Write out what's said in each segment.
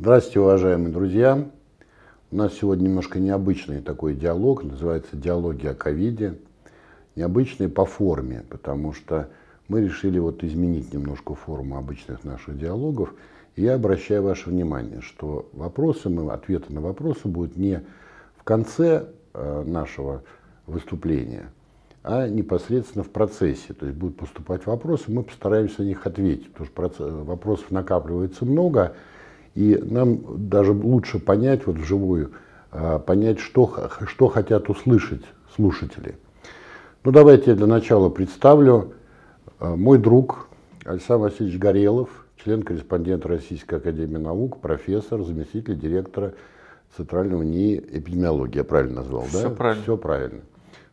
Здравствуйте, уважаемые друзья! У нас сегодня немножко необычный такой диалог, называется «Диалоги о ковиде». Необычный по форме, потому что мы решили вот изменить немножко форму обычных наших диалогов. И я обращаю ваше внимание, что вопросы мы, ответы на вопросы будут не в конце э, нашего выступления, а непосредственно в процессе. То есть будут поступать вопросы, мы постараемся на них ответить, потому что вопросов накапливается много, и нам даже лучше понять, вот вживую, а, понять, что, что хотят услышать слушатели. Ну, давайте я для начала представлю. А, мой друг Александр Васильевич Горелов, член-корреспондент Российской Академии Наук, профессор, заместитель директора Центрального НИИ эпидемиологии, я правильно назвал, Все да? Правильно. Все правильно.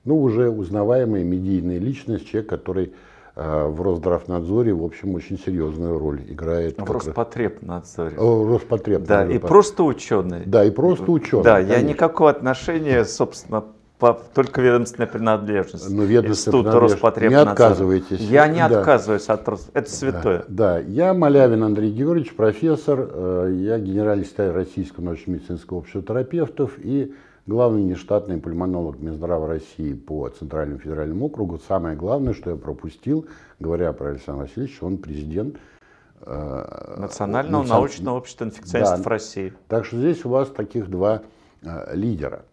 Ну, уже узнаваемая медийная личность, человек, который Э, в Росздравнадзоре, в общем, очень серьезную роль играет. В Роспотребнадзоре. Роспотребнадзоре. Да, и просто ученый. Да, и просто ученый. Да, конечно. я никакого отношения, собственно, по, только ведомственная принадлежность. Но ну, ведомственная принадлежность. Роспотребнадзор. Не отказывайтесь. Я не да. отказываюсь от Рос... Это святое. Да, да, я Малявин Андрей Георгиевич, профессор, э, я генеральный секретарь Российского научно-медицинского общества терапевтов и главный нештатный пульмонолог Минздрава России по Центральному федеральному округу. Самое главное, что я пропустил, говоря про Александра Васильевича, он президент э, Национального национ... научного общества инфекционистов да. России. Так что здесь у вас таких два э, лидера.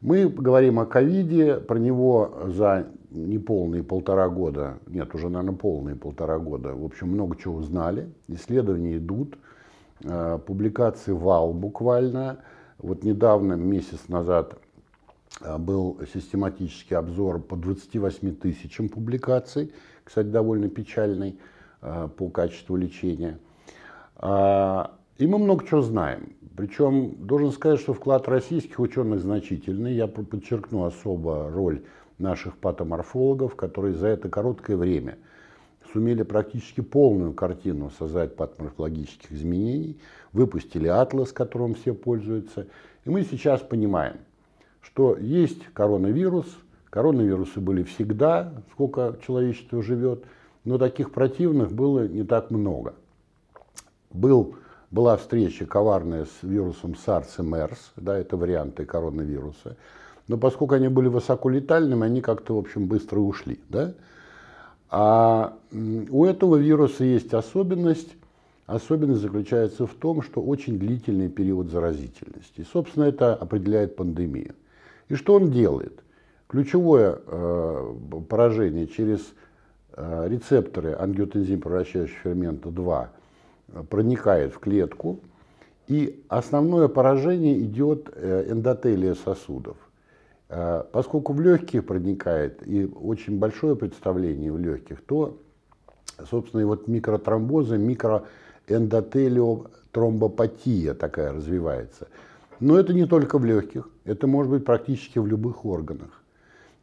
Мы говорим о ковиде, про него за неполные полтора года, нет, уже, наверное, полные полтора года, в общем, много чего узнали, исследования идут, э, публикации вал буквально, вот недавно, месяц назад, э, был систематический обзор по 28 тысячам публикаций, кстати, довольно печальный э, по качеству лечения. А, и мы много чего знаем. Причем должен сказать, что вклад российских ученых значительный. Я подчеркну особо роль наших патоморфологов, которые за это короткое время – сумели практически полную картину создать патоморфологических изменений, выпустили атлас, которым все пользуются. И мы сейчас понимаем, что есть коронавирус, коронавирусы были всегда, сколько человечество живет, но таких противных было не так много. Был, была встреча коварная с вирусом SARS и MERS, да, это варианты коронавируса, но поскольку они были высоко летальными, они как-то, в общем, быстро ушли. Да? А у этого вируса есть особенность. Особенность заключается в том, что очень длительный период заразительности. собственно, это определяет пандемию. И что он делает? Ключевое э, поражение через э, рецепторы ангиотензин, превращающего фермента 2, проникает в клетку, и основное поражение идет э, эндотелия сосудов. Э, поскольку в легких проникает и очень большое представление в легких, то, собственно, и вот микротромбозы, микроэндотелиотромбопатия такая развивается. Но это не только в легких, это может быть практически в любых органах.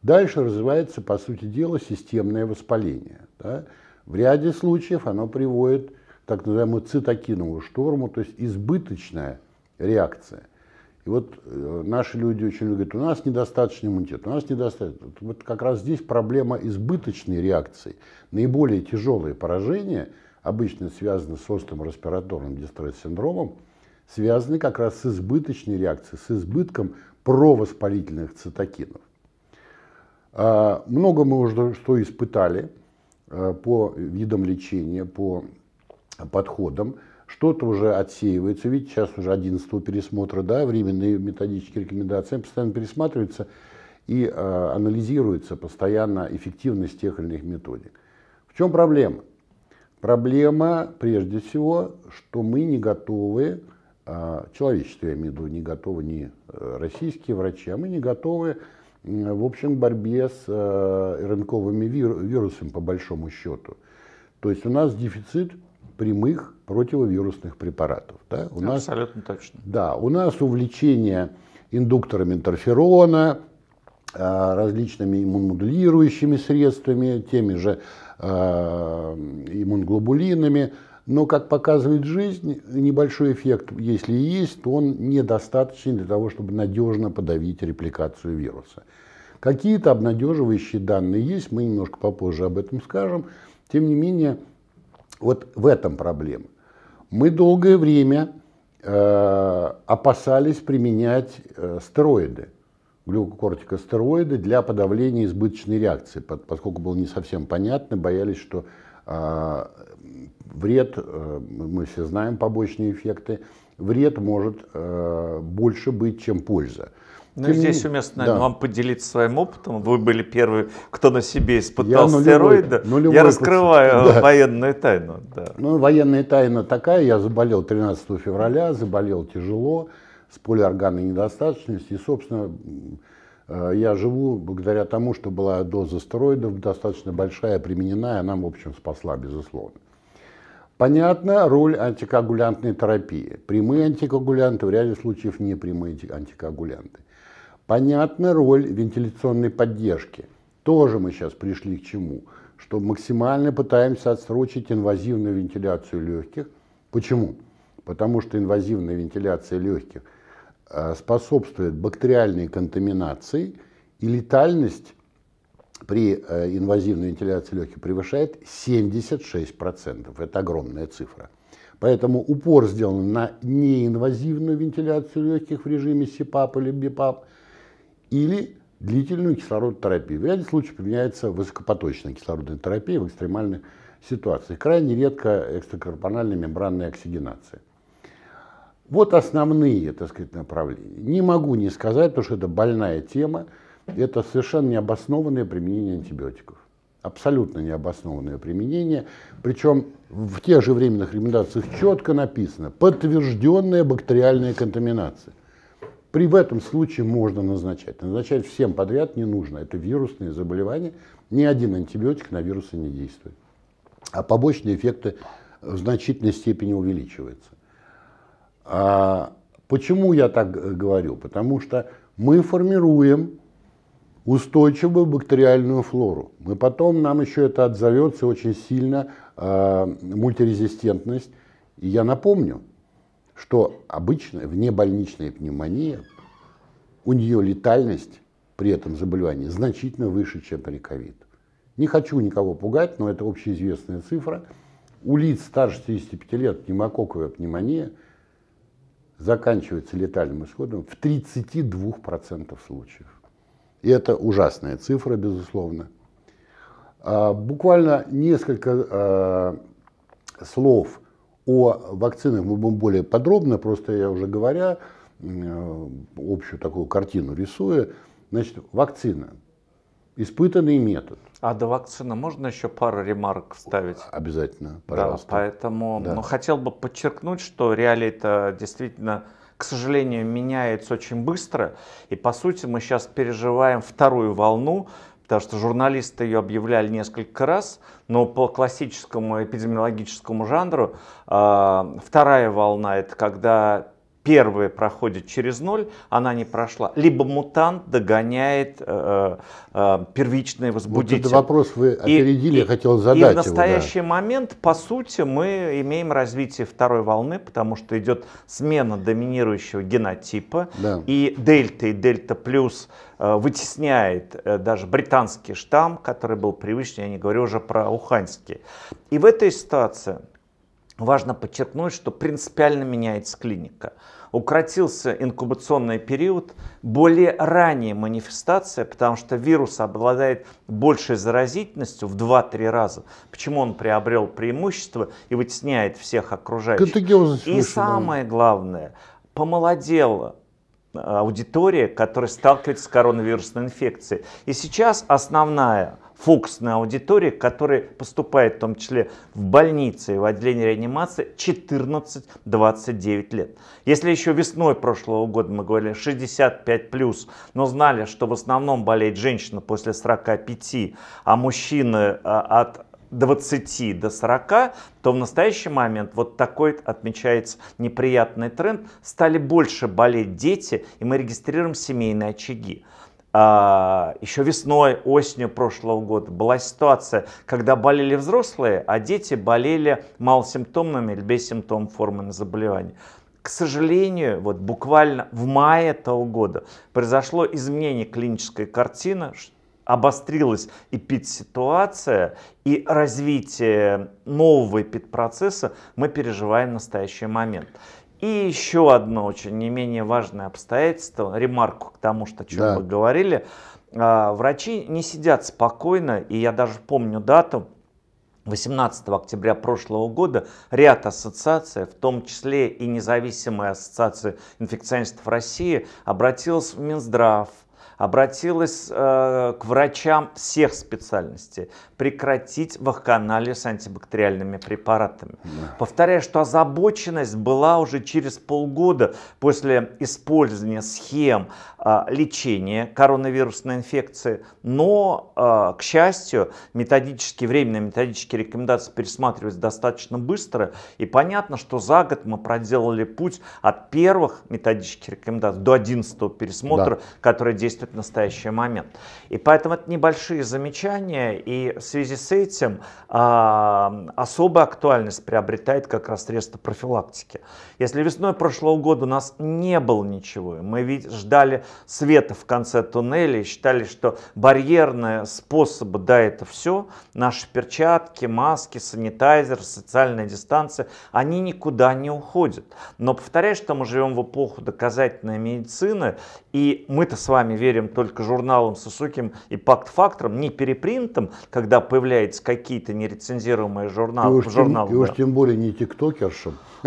Дальше развивается, по сути дела, системное воспаление. Да? В ряде случаев оно приводит к так называемому цитокиновому шторму, то есть избыточная реакция – и вот э, наши люди очень любят. у нас недостаточный иммунитет, у нас недостаточно. Вот как раз здесь проблема избыточной реакции. Наиболее тяжелые поражения обычно связаны с острым респираторным дистресс-синдромом, связаны как раз с избыточной реакцией, с избытком провоспалительных цитокинов. А, много мы уже что испытали э, по видам лечения, по подходам что-то уже отсеивается, видите, сейчас уже 11 пересмотра, да, временные методические рекомендации постоянно пересматриваются и э, анализируется постоянно эффективность тех или иных методик. В чем проблема? Проблема, прежде всего, что мы не готовы, э, человечество, я имею в виду, не готовы не э, российские врачи, а мы не готовы, э, в общем, к борьбе с э, рынковыми вир, вирусами, по большому счету. То есть у нас дефицит прямых противовирусных препаратов. Да? У Абсолютно нас, точно. Да, у нас увлечение индуктором интерферона, э, различными иммуномодулирующими средствами, теми же э, иммунглобулинами. но, как показывает жизнь, небольшой эффект, если и есть, то он недостаточен для того, чтобы надежно подавить репликацию вируса. Какие-то обнадеживающие данные есть, мы немножко попозже об этом скажем. Тем не менее, вот в этом проблема. Мы долгое время э, опасались применять э, стероиды, глюкокортикостероиды для подавления избыточной реакции, под, поскольку было не совсем понятно, боялись, что э, вред, э, мы все знаем побочные эффекты, вред может э, больше быть, чем польза. Ну, здесь уместно да. вам поделиться своим опытом. Вы были первые, кто на себе испытал я стероиды. Нулевой я раскрываю да. военную тайну. Да. Ну, военная тайна такая. Я заболел 13 февраля, заболел тяжело, с полиорганной недостаточностью. И, собственно, э, я живу благодаря тому, что была доза стероидов достаточно большая, применена, и она, в общем, спасла, безусловно. Понятна роль антикоагулянтной терапии. Прямые антикоагулянты, в ряде случаев не прямые антикоагулянты. Понятна роль вентиляционной поддержки. Тоже мы сейчас пришли к чему? Что максимально пытаемся отсрочить инвазивную вентиляцию легких. Почему? Потому что инвазивная вентиляция легких э, способствует бактериальной контаминации и летальность при э, инвазивной вентиляции легких превышает 76%. Это огромная цифра. Поэтому упор сделан на неинвазивную вентиляцию легких в режиме СИПАП или БИПАП – или длительную кислородную терапию. В ряде случаев применяется высокопоточная кислородная терапия в экстремальных ситуациях. Крайне редко экстракорпональная мембранная оксигенация. Вот основные, так сказать, направления. Не могу не сказать, потому что это больная тема. Это совершенно необоснованное применение антибиотиков. Абсолютно необоснованное применение. Причем в тех же временных рекомендациях четко написано подтвержденная бактериальная контаминация. При в этом случае можно назначать. Назначать всем подряд не нужно. Это вирусные заболевания. Ни один антибиотик на вирусы не действует. А побочные эффекты в значительной степени увеличиваются. А почему я так э, говорю? Потому что мы формируем устойчивую бактериальную флору. Мы потом, нам еще это отзовется очень сильно, э, мультирезистентность. И я напомню, что обычная внебольничная пневмония, у нее летальность при этом заболевании значительно выше, чем при ковид. Не хочу никого пугать, но это общеизвестная цифра. У лиц старше 65 лет пневмококковая пневмония заканчивается летальным исходом в 32% случаев. И это ужасная цифра, безусловно. А, буквально несколько а, слов о вакцинах мы будем более подробно, просто я уже говоря, общую такую картину рисую. Значит, вакцина. Испытанный метод. А до вакцины можно еще пару ремарок вставить? Обязательно, пожалуйста. Да, поэтому да. Ну, хотел бы подчеркнуть, что реалии это действительно к сожалению, меняется очень быстро. И, по сути, мы сейчас переживаем вторую волну, потому что журналисты ее объявляли несколько раз, но по классическому эпидемиологическому жанру э, вторая волна – это когда первая проходит через ноль, она не прошла, либо мутант догоняет э, э, э первичный возбудитель. Вот этот вопрос вы опередили, и, я хотел задать. И в настоящий его, да. момент, по сути, мы имеем развитие второй волны, потому что идет смена доминирующего генотипа, да. и дельта и дельта плюс э, вытесняет э, даже британский штамм, который был привычный, я не говорю уже про уханьский. И в этой ситуации важно подчеркнуть, что принципиально меняется клиника укоротился инкубационный период, более ранняя манифестация, потому что вирус обладает большей заразительностью в 2-3 раза, почему он приобрел преимущество и вытесняет всех окружающих. И самое главное, помолодела э, аудитория, которая сталкивается с коронавирусной инфекцией. И сейчас основная Фокусная аудитория, которая поступает в том числе в больницы и в отделение реанимации 14-29 лет. Если еще весной прошлого года мы говорили 65 плюс, но знали, что в основном болеет женщина после 45, а мужчины а, от 20 до 40, то в настоящий момент вот такой отмечается неприятный тренд. Стали больше болеть дети, и мы регистрируем семейные очаги. А, еще весной, осенью прошлого года была ситуация, когда болели взрослые, а дети болели малосимптомными или бессимптомными формами заболевания. К сожалению, вот буквально в мае этого года произошло изменение клинической картины, обострилась эпид-ситуация и развитие нового эпид-процесса мы переживаем в настоящий момент. И еще одно очень не менее важное обстоятельство, ремарку к тому, что, о чем да. вы говорили. А, врачи не сидят спокойно, и я даже помню дату, 18 октября прошлого года ряд ассоциаций, в том числе и независимая ассоциация инфекционистов России, обратилась в Минздрав, обратилась э, к врачам всех специальностей прекратить вакханалию с антибактериальными препаратами. Да. Повторяю, что озабоченность была уже через полгода после использования схем а, лечение коронавирусной инфекции, но, а, к счастью, методические, временные методические рекомендации пересматриваются достаточно быстро, и понятно, что за год мы проделали путь от первых методических рекомендаций до 11 пересмотра, да. который действует в настоящий момент. И поэтому это небольшие замечания, и в связи с этим а, особая актуальность приобретает как раз средства профилактики. Если весной прошлого года у нас не было ничего, мы ведь ждали света в конце туннеля и считали, что барьерные способы, да, это все, наши перчатки, маски, санитайзер, социальная дистанция, они никуда не уходят. Но повторяю, что мы живем в эпоху доказательной медицины, и мы-то с вами верим только журналам Сосуким и Пакт-факторам, не перепринтом, когда появляются какие-то нерецензируемые журналы. И уж, журналы, тем, да. и уж тем более не тиктокершам.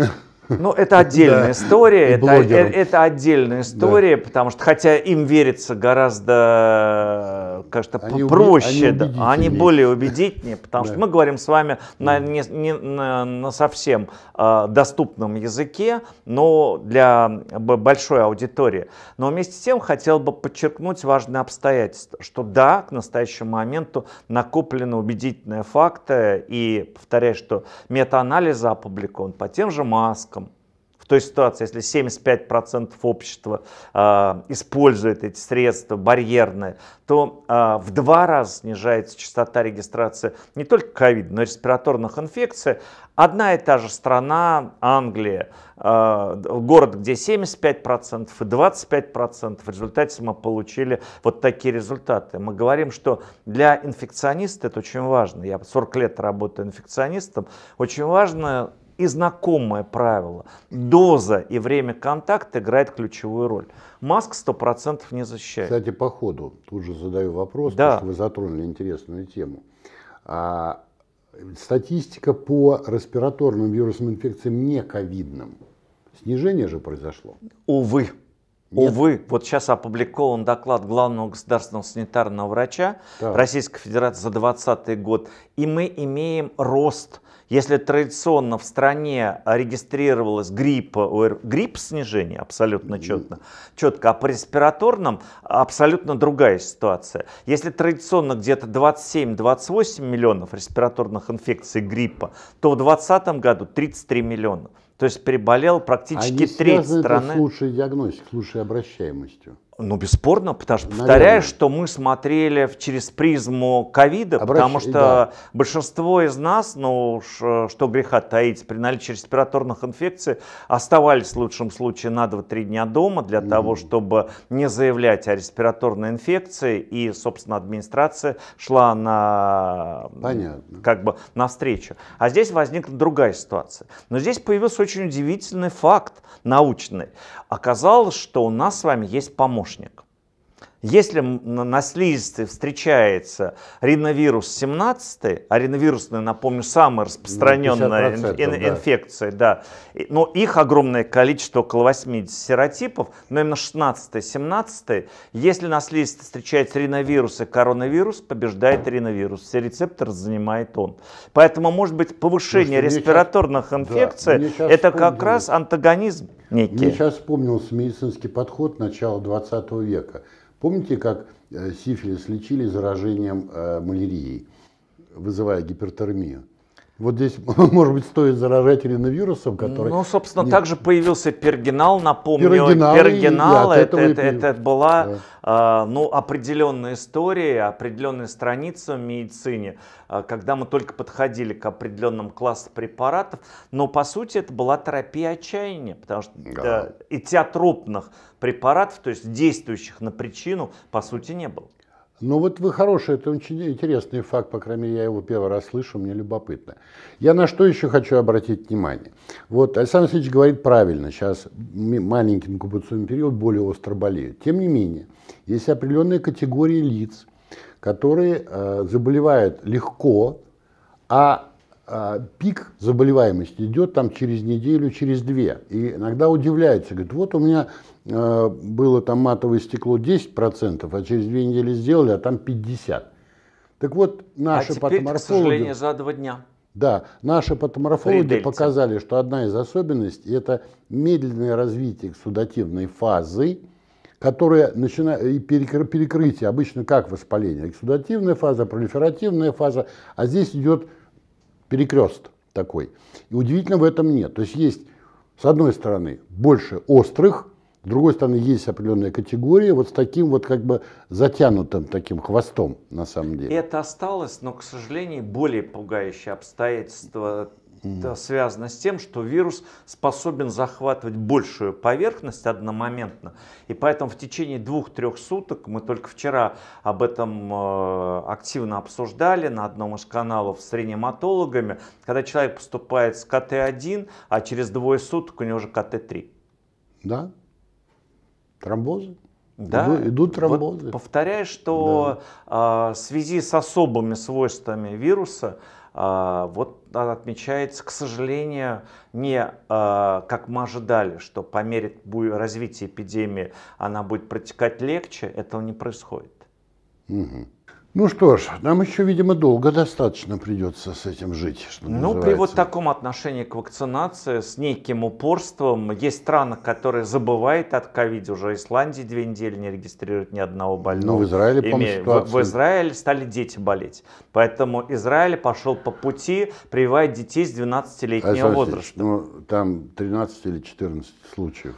Ну, это отдельная история. Э, это, отдельная история, потому что хотя им верится гораздо как-то проще, они, более убедительнее, потому что мы говорим с вами на, не, на, совсем а, доступном языке, но для большой аудитории. Но вместе с тем хотел бы подчеркнуть важное обстоятельство, что да, к настоящему моменту накоплены убедительные факты, и повторяю, что мета-анализа опубликован по тем же маскам, той ситуации, если 75% общества э, использует эти средства барьерные, то э, в два раза снижается частота регистрации не только ковид, но и респираторных инфекций. Одна и та же страна, Англия, э, город, где 75% и 25%, в результате мы получили вот такие результаты. Мы говорим, что для инфекциониста это очень важно. Я 40 лет работаю инфекционистом. Очень важно и знакомое правило. Доза и время контакта играет ключевую роль. Маск 100% не защищает. Кстати, по ходу, тут же задаю вопрос, да. потому что вы затронули интересную тему. А, статистика по респираторным вирусным инфекциям не ковидным. Снижение же произошло. Увы. Нет. Увы, вот сейчас опубликован доклад главного государственного санитарного врача да. Российской Федерации за 2020 год, и мы имеем рост если традиционно в стране регистрировалось грипп, грипп снижение абсолютно четко, четко, а по респираторным абсолютно другая ситуация. Если традиционно где-то 27-28 миллионов респираторных инфекций гриппа, то в 2020 году 33 миллиона. То есть переболел практически а треть страны. Это с лучшей диагностикой, с лучшей обращаемостью. Ну, бесспорно, потому что, Наверное. повторяю, что мы смотрели через призму ковида, потому что да. большинство из нас, ну уж э, что греха таить, при наличии респираторных инфекций оставались в лучшем случае на 2-3 дня дома для mm. того, чтобы не заявлять о респираторной инфекции, и, собственно, администрация шла на... Понятно. Как бы навстречу. А здесь возникла другая ситуация. Но здесь появился очень удивительный факт научный. Оказалось, что у нас с вами есть помощник помощник. Если на слизистой встречается риновирус 17, а риновирусная, напомню, самая распространенная ин, инфекция, да. да, но их огромное количество, около 80 серотипов, но именно 16-17, если на слизистой встречается риновирус и коронавирус, побеждает риновирус, все рецепторы занимает он. Поэтому, может быть, повышение Слушайте, респираторных сейчас, инфекций, да, это как раз антагонизм некий. Мне сейчас вспомнился медицинский подход начала 20 века – Помните, как э, сифилис лечили заражением э, малярией, вызывая гипертермию? Вот здесь, может быть, стоит заражать ревновирусом, который... Ну, собственно, не... также появился пергинал, напомню. пергинал, пергенал это, это, это, это была да. а, ну, определенная история, определенная страница в медицине, а, когда мы только подходили к определенным классам препаратов, но, по сути, это была терапия отчаяния, потому что да. Да, этиотропных препаратов, то есть действующих на причину, по сути, не было. Ну вот вы хороший, это очень интересный факт, по крайней мере, я его первый раз слышу, мне любопытно. Я на что еще хочу обратить внимание. Вот Александр Алексеевич говорит правильно, сейчас маленький инкубационный период более остро болеют. Тем не менее, есть определенные категории лиц, которые э, заболевают легко, а а, пик заболеваемости идет там через неделю, через две. И иногда удивляются, говорят, вот у меня а, было там матовое стекло 10%, а через две недели сделали, а там 50%. Так вот, наши а патоморфологи... к сожалению, за два дня. Да, наши патоморфологи Предельцы. показали, что одна из особенностей – это медленное развитие эксудативной фазы, которая начинает перекры, перекрытие обычно как воспаление. Эксудативная фаза, пролиферативная фаза, а здесь идет перекрест такой. И удивительно в этом нет. То есть есть, с одной стороны, больше острых, с другой стороны, есть определенная категория вот с таким вот как бы затянутым таким хвостом на самом деле. Это осталось, но, к сожалению, более пугающее обстоятельство это связано с тем, что вирус способен захватывать большую поверхность одномоментно. И поэтому в течение двух-трех суток, мы только вчера об этом э, активно обсуждали на одном из каналов с ренематологами, когда человек поступает с КТ-1, а через двое суток у него уже КТ-3. Да, тромбозы. Да, идут, тромбозы. Вот повторяю, что да. Э, в связи с особыми свойствами вируса а, вот она отмечается, к сожалению, не а, как мы ожидали, что по мере развития эпидемии она будет протекать легче, этого не происходит. Угу. Ну что ж, нам еще, видимо, долго достаточно придется с этим жить. Что ну, называется. при вот таком отношении к вакцинации, с неким упорством, есть страны, которые забывают от ковида. Уже Исландия две недели не регистрирует ни одного ну, больного. Ну, в Израиле, Име... помню, в, в Израиле стали дети болеть. Поэтому Израиль пошел по пути, прививать детей с 12-летнего а, возраста. Ну, там 13 или 14 случаев.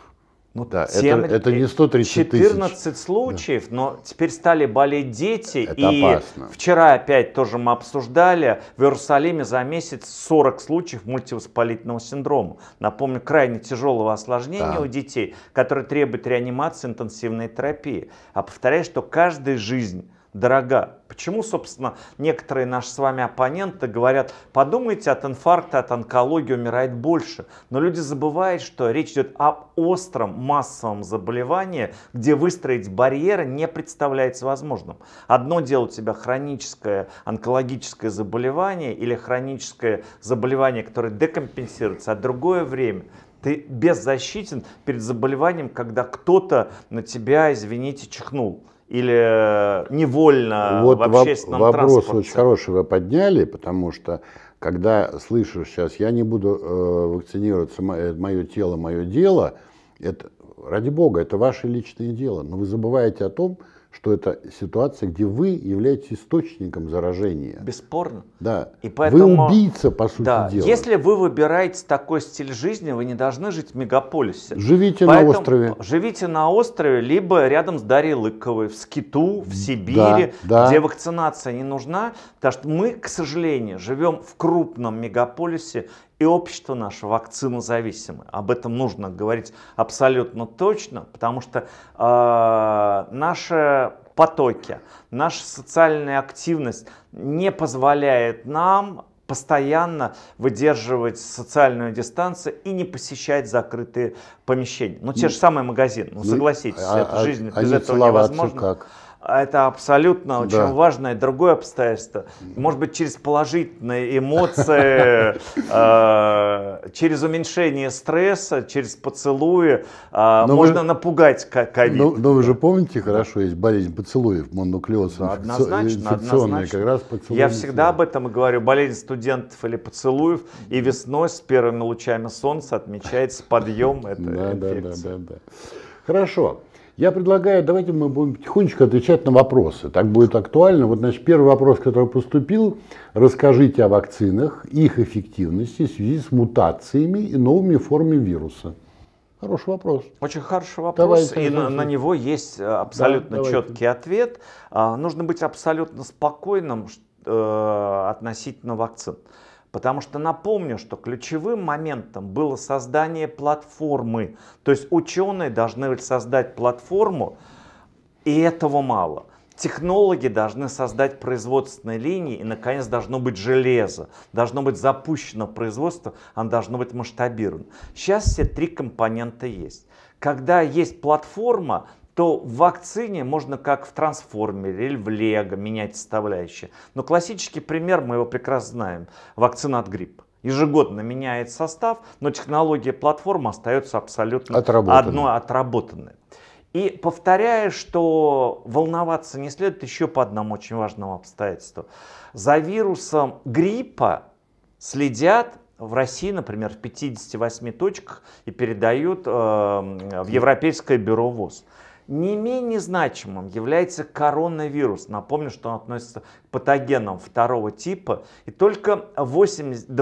Ну, да, 7, это, это не 130 э, 14 случаев, да. но теперь стали болеть дети. Это и опасно. вчера опять тоже мы обсуждали, в Иерусалиме за месяц 40 случаев мультивоспалительного синдрома. Напомню, крайне тяжелого осложнения да. у детей, которые требуют реанимации интенсивной терапии. А повторяю, что каждая жизнь дорога. Почему, собственно, некоторые наши с вами оппоненты говорят, подумайте, от инфаркта, от онкологии умирает больше. Но люди забывают, что речь идет об остром массовом заболевании, где выстроить барьеры не представляется возможным. Одно дело у тебя хроническое онкологическое заболевание или хроническое заболевание, которое декомпенсируется, а другое время ты беззащитен перед заболеванием, когда кто-то на тебя, извините, чихнул или э, невольно вот в общественном воп- вопрос транспорте? очень хороший вы подняли, потому что когда слышу сейчас, я не буду э, вакцинироваться, мое э, тело, мое дело, это, ради бога, это ваше личное дело, но вы забываете о том, что это ситуация, где вы являетесь источником заражения. Бесспорно. Да. И поэтому, вы убийца, по сути да, дела. Если вы выбираете такой стиль жизни, вы не должны жить в мегаполисе. Живите поэтому на острове. Живите на острове, либо рядом с Дарьей Лыковой, в Скиту, в Сибири, да, да. где вакцинация не нужна. Потому что мы, к сожалению, живем в крупном мегаполисе, и общество наше вакцинозависимое. Об этом нужно говорить абсолютно точно, потому что э, наши потоки, наша социальная активность не позволяет нам постоянно выдерживать социальную дистанцию и не посещать закрытые помещения. Ну, те ну, же самые магазины, ну, ну согласитесь, а, это а жизнь а, без этого невозможно. Как? Это абсолютно очень да. важное другое обстоятельство. Может быть, через положительные эмоции, э, через уменьшение стресса, через поцелуи э, можно напугать ковид. Но вы же помните хорошо, есть болезнь поцелуев, мононуклеоз, ну, Однозначно, как раз поцелуи. Я всегда об этом и говорю. Болезнь студентов или поцелуев. И весной с первыми лучами солнца отмечается подъем этой инфекции. Хорошо. Я предлагаю, давайте мы будем потихонечку отвечать на вопросы. Так будет актуально. Вот, значит, первый вопрос, который поступил. Расскажите о вакцинах, их эффективности в связи с мутациями и новыми формами вируса. Хороший вопрос. Очень хороший вопрос, давайте, и на, на него есть э, абсолютно да, четкий ответ. А, нужно быть абсолютно спокойным э, относительно вакцин. Потому что напомню, что ключевым моментом было создание платформы. То есть ученые должны создать платформу, и этого мало. Технологи должны создать производственные линии, и, наконец, должно быть железо, должно быть запущено производство, оно должно быть масштабировано. Сейчас все три компонента есть. Когда есть платформа, то в вакцине можно как в трансформере или в лего менять составляющие. Но классический пример, мы его прекрасно знаем, вакцина от гриппа. Ежегодно меняет состав, но технология платформы остается абсолютно отработанной. одной отработанной. И повторяю, что волноваться не следует еще по одному очень важному обстоятельству. За вирусом гриппа следят в России, например, в 58 точках и передают э, в Европейское бюро ВОЗ. Не менее значимым является коронавирус. Напомню, что он относится к патогенам второго типа. И только 80, 85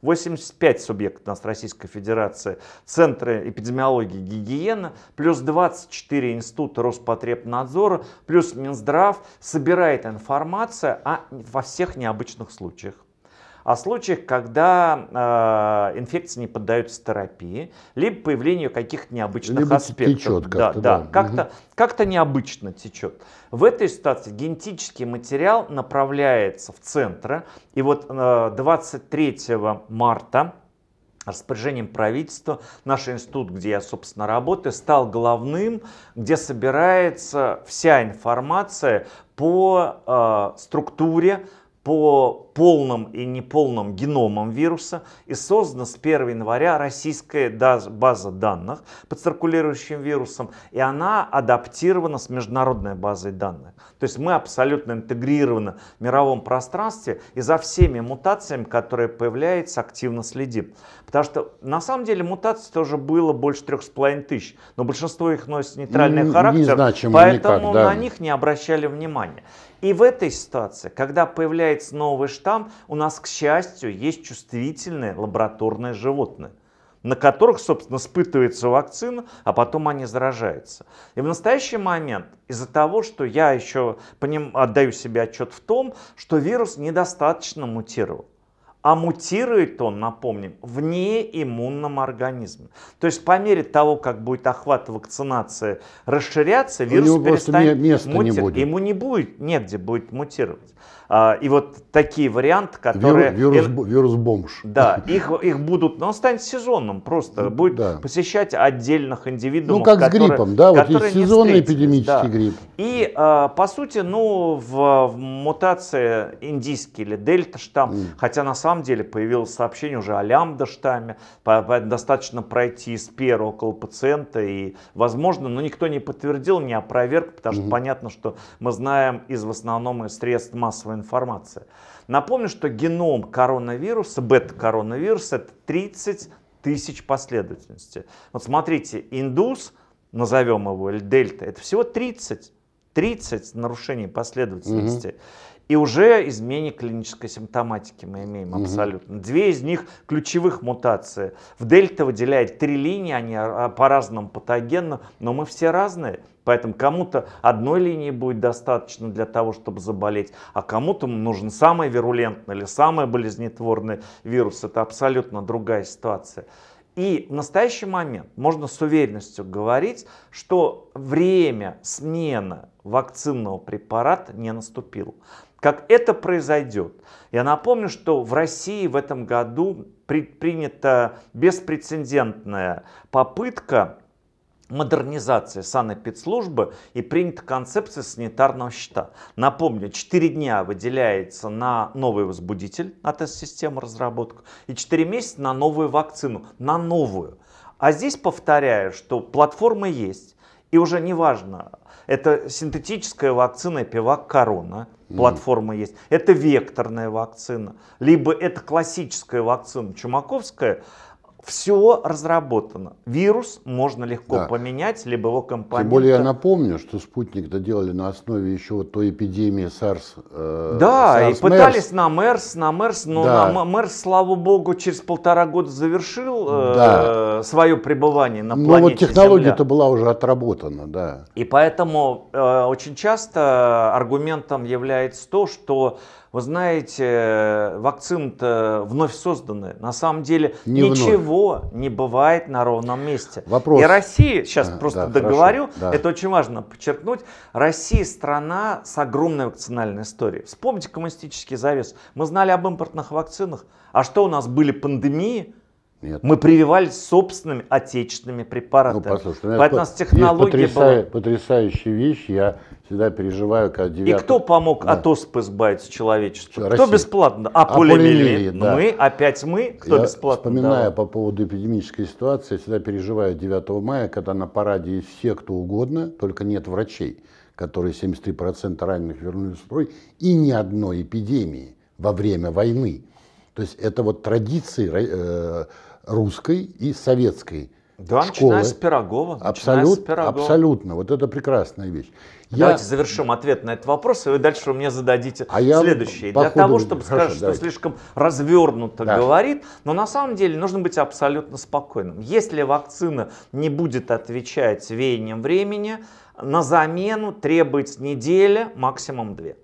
э, э, субъектов у нас Российской Федерации центры эпидемиологии и гигиены, плюс 24 института Роспотребнадзора, плюс Минздрав собирает информацию о, во всех необычных случаях о случаях, когда э, инфекции не поддаются терапии, либо появлению каких-то необычных либо аспектов. Течет как-то, да, да. да. Как-то, угу. как-то необычно течет. В этой ситуации генетический материал направляется в центры. И вот э, 23 марта распоряжением правительства наш институт, где я, собственно, работаю, стал главным, где собирается вся информация по э, структуре по полным и неполным геномам вируса и создана с 1 января российская база данных под циркулирующим вирусом и она адаптирована с международной базой данных. То есть мы абсолютно интегрированы в мировом пространстве и за всеми мутациями, которые появляются, активно следим. Потому что на самом деле мутаций тоже было больше 3,5 тысяч, но большинство их носит нейтральный характер, поэтому никак, да. на них не обращали внимания. И в этой ситуации, когда появляется новый штамм, у нас, к счастью, есть чувствительные лабораторные животные на которых, собственно, испытывается вакцина, а потом они заражаются. И в настоящий момент из-за того, что я еще по ним отдаю себе отчет в том, что вирус недостаточно мутировал. А мутирует он, напомним, в неиммунном организме. То есть по мере того, как будет охват вакцинации расширяться, вирус перестанет мутировать. Ему не будет негде будет мутировать. А, и вот такие варианты, которые... Вирус, вирус, бомж. Да, их, их будут, но он станет сезонным просто, ну, будет да. посещать отдельных индивидуумов. Ну, как которые, с гриппом, да, вот есть сезонный эпидемический да. грипп. И, а, по сути, ну, в, в мутации индийский или дельта штамм, mm. хотя на самом деле появилось сообщение уже о лямбда штамме, достаточно пройти из первого около пациента и, возможно, но никто не подтвердил, не опроверг, потому mm-hmm. что понятно, что мы знаем из в основном из средств массовой информация. Напомню, что геном коронавируса, бета-коронавируса, это 30 тысяч последовательностей. Вот смотрите, индус, назовем его, или дельта, это всего 30. 30 нарушений последовательности. Угу. И уже измене клинической симптоматики мы имеем угу. абсолютно. Две из них ключевых мутации. В дельта выделяет три линии, они а, по-разному патогенны, но мы все разные. Поэтому кому-то одной линии будет достаточно для того, чтобы заболеть, а кому-то нужен самый вирулентный или самый болезнетворный вирус. Это абсолютно другая ситуация. И в настоящий момент можно с уверенностью говорить, что время смены вакцинного препарата не наступило как это произойдет. Я напомню, что в России в этом году предпринята беспрецедентная попытка модернизации санэпидслужбы и принята концепция санитарного счета. Напомню, 4 дня выделяется на новый возбудитель, на тест-систему разработку, и 4 месяца на новую вакцину, на новую. А здесь повторяю, что платформа есть, и уже неважно, это синтетическая вакцина Пивак Корона, платформа mm. есть. Это векторная вакцина. Либо это классическая вакцина Чумаковская, все разработано. Вирус можно легко да. поменять, либо его компоненты. Тем более я напомню, что спутник-то делали на основе еще вот той эпидемии SARS. Э, да, SARS, и пытались на MERS, на MERS, но да. на э, MERS, слава богу, через полтора года завершил э, да. свое пребывание на но планете Ну вот технология-то была уже отработана, да. И поэтому э, очень часто аргументом является то, что вы знаете, вакцины-то вновь созданы. На самом деле не ничего вновь. не бывает на ровном месте. Вопрос. И Россия, сейчас а, просто да, договорю, хорошо, да. это очень важно подчеркнуть, Россия страна с огромной вакцинальной историей. Вспомните коммунистический завес. Мы знали об импортных вакцинах, а что у нас были пандемии, нет. Мы прививались собственными отечественными препаратами. Ну, послушай, Поэтому по- у нас технология потрясаю, была... потрясающая вещь, я всегда переживаю, когда 9... И кто помог да. от оспы избавиться человечеству? Россия. Кто бесплатно? А, а полимели. Да. Мы, опять мы, кто я бесплатно вспоминая давал? по поводу эпидемической ситуации, я всегда переживаю 9 мая, когда на параде есть все, кто угодно, только нет врачей, которые 73% раненых вернули в строй, и ни одной эпидемии во время войны. То есть это вот традиции э, русской и советской да, школы. начиная с Пирогова. Абсолют, с Пирогова. Абсолютно, вот это прекрасная вещь. Давайте я... завершим ответ на этот вопрос, и вы дальше мне зададите а следующий. Для ходу... того, чтобы Хорошо, сказать, давайте. что слишком развернуто да. говорит, но на самом деле нужно быть абсолютно спокойным. Если вакцина не будет отвечать веяниям времени, на замену требуется неделя, максимум две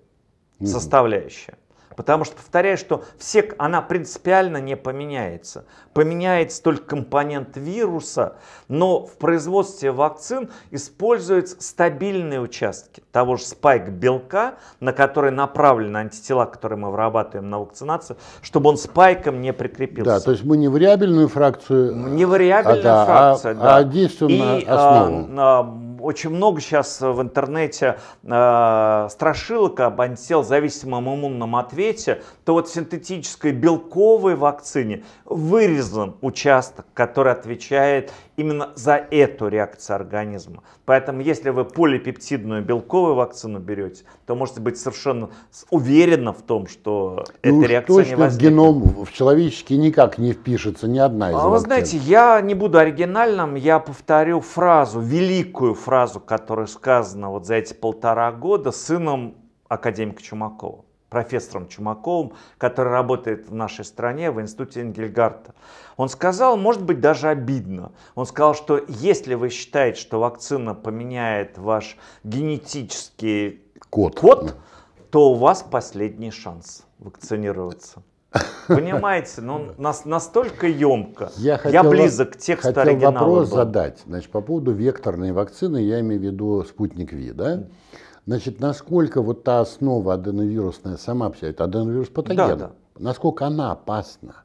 угу. составляющие. Потому что, повторяю, что все, она принципиально не поменяется. Поменяется только компонент вируса, но в производстве вакцин используются стабильные участки того же спайк белка, на который направлены антитела, которые мы вырабатываем на вакцинацию, чтобы он спайком не прикрепился. Да, то есть мы не вариабельную фракцию, не вариабельную а, а фракцию, а, да, а, действуем и, на а, основу. А, очень много сейчас э, в интернете э, страшилок об антител-зависимом иммунном ответе, то вот в синтетической белковой вакцине вырезан участок, который отвечает именно за эту реакцию организма. Поэтому если вы полипептидную белковую вакцину берете, то можете быть совершенно уверены в том, что ну, эта реакция точно не возникнет. геном в человеческий никак не впишется ни одна из а, вакцин. Вы знаете, я не буду оригинальным, я повторю фразу, великую фразу фразу, которая сказана вот за эти полтора года сыном академика Чумакова, профессором Чумаковым, который работает в нашей стране в институте Энгельгарта. Он сказал, может быть, даже обидно. Он сказал, что если вы считаете, что вакцина поменяет ваш генетический код, код то у вас последний шанс вакцинироваться. Понимаете, ну нас, настолько емко. Я, хотел, я близок к тексту хотел оригинала. вопрос был. задать. Значит, по поводу векторной вакцины, я имею в виду спутник Ви, да? Значит, насколько вот та основа аденовирусная сама вся, это аденовирус патоген, да, да. насколько она опасна?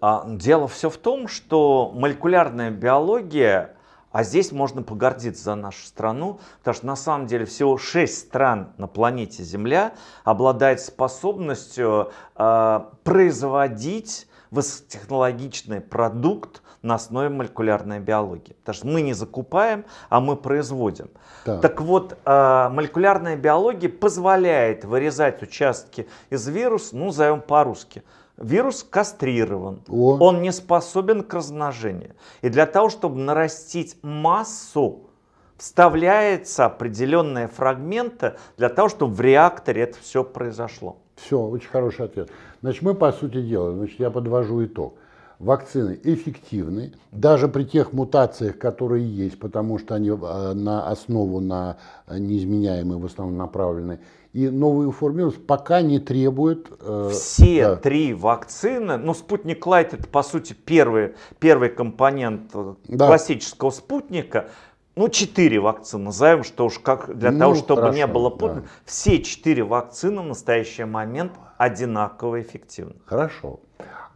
А, дело все в том, что молекулярная биология а здесь можно погордиться за нашу страну, потому что на самом деле всего 6 стран на планете Земля обладает способностью э, производить высокотехнологичный продукт на основе молекулярной биологии. Потому что мы не закупаем, а мы производим. Да. Так вот, э, молекулярная биология позволяет вырезать участки из вируса, ну, зовем по-русски, Вирус кастрирован, О. он не способен к размножению. И для того, чтобы нарастить массу, вставляется определенные фрагменты для того, чтобы в реакторе это все произошло. Все, очень хороший ответ. Значит, мы по сути дела, значит, я подвожу итог. Вакцины эффективны, даже при тех мутациях, которые есть, потому что они э, на основу на э, неизменяемые в основном направленные и новые формировались, пока не требует... Э, Все да. три вакцины, ну спутник Лайт это по сути первый, первый компонент э, да. классического спутника, ну, четыре вакцины, назовем, что уж как для ну, того, чтобы хорошо, не было путано. Да. Все четыре вакцины в настоящий момент одинаково эффективны. Хорошо.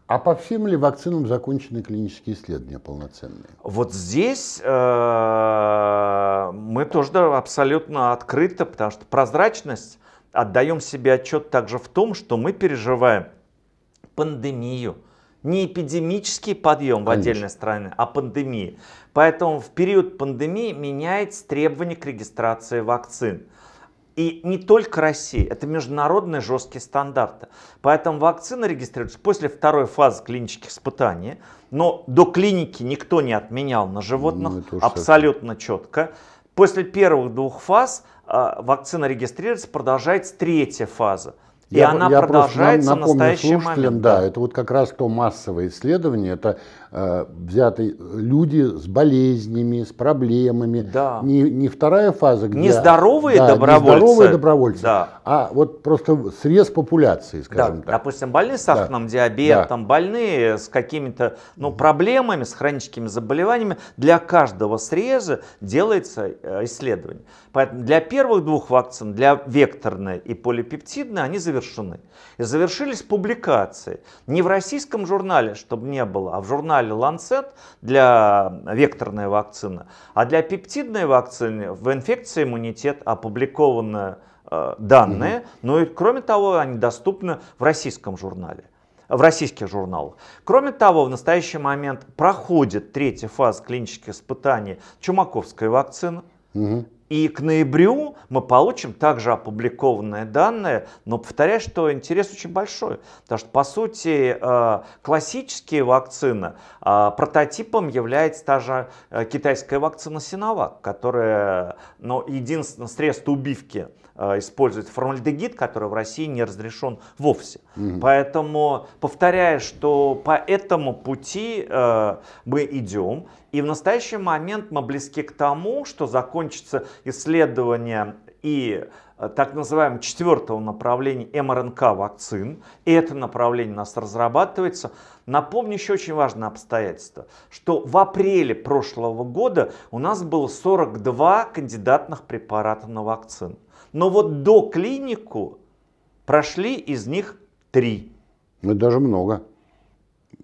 А по всем ли вакцинам закончены клинические исследования полноценные? Вот здесь э, мы тоже абсолютно открыто, потому что прозрачность отдаем себе отчет также в том, что мы переживаем пандемию, не эпидемический подъем Конечно. в отдельной стране, а пандемии. Поэтому в период пандемии меняется требование к регистрации вакцин. И не только России, это международные жесткие стандарты. Поэтому вакцины регистрируются после второй фазы клинических испытаний, но до клиники никто не отменял на животных, ну, абсолютно так. четко. После первых двух фаз а, вакцина регистрируется, продолжается третья фаза. И я, она я продолжается напомню, настоящий слушателям, момент. Да, это вот как раз то массовое исследование, это э, взяты э, люди с болезнями, с проблемами. Да. Не, не вторая фаза, где... Нездоровые да, добровольцы. Нездоровые добровольцы, да. а вот просто срез популяции, скажем да, так. Допустим, больные с сахарным да. диабетом, да. больные с какими-то ну, проблемами, с хроническими заболеваниями. Для каждого среза делается э, исследование. Поэтому для первых двух вакцин, для векторной и полипептидной, они завершены завершены. И завершились публикации. Не в российском журнале, чтобы не было, а в журнале Lancet для векторной вакцины. А для пептидной вакцины в инфекции иммунитет опубликованы э, данные. Угу. Ну Но и кроме того, они доступны в российском журнале в российских журналах. Кроме того, в настоящий момент проходит третья фаза клинических испытаний чумаковской вакцины. Угу. И к ноябрю мы получим также опубликованные данные, но повторяю, что интерес очень большой, потому что, по сути, э, классические вакцины, э, прототипом является та же э, китайская вакцина Синовак, которая, ну, единственное средство убивки – Э, использовать формальдегид, который в России не разрешен вовсе. Угу. Поэтому, повторяю, что по этому пути э, мы идем. И в настоящий момент мы близки к тому, что закончится исследование и э, так называемого четвертого направления МРНК вакцин. И это направление у нас разрабатывается. Напомню еще очень важное обстоятельство, что в апреле прошлого года у нас было 42 кандидатных препарата на вакцину. Но вот до клинику прошли из них три. Ну, даже много.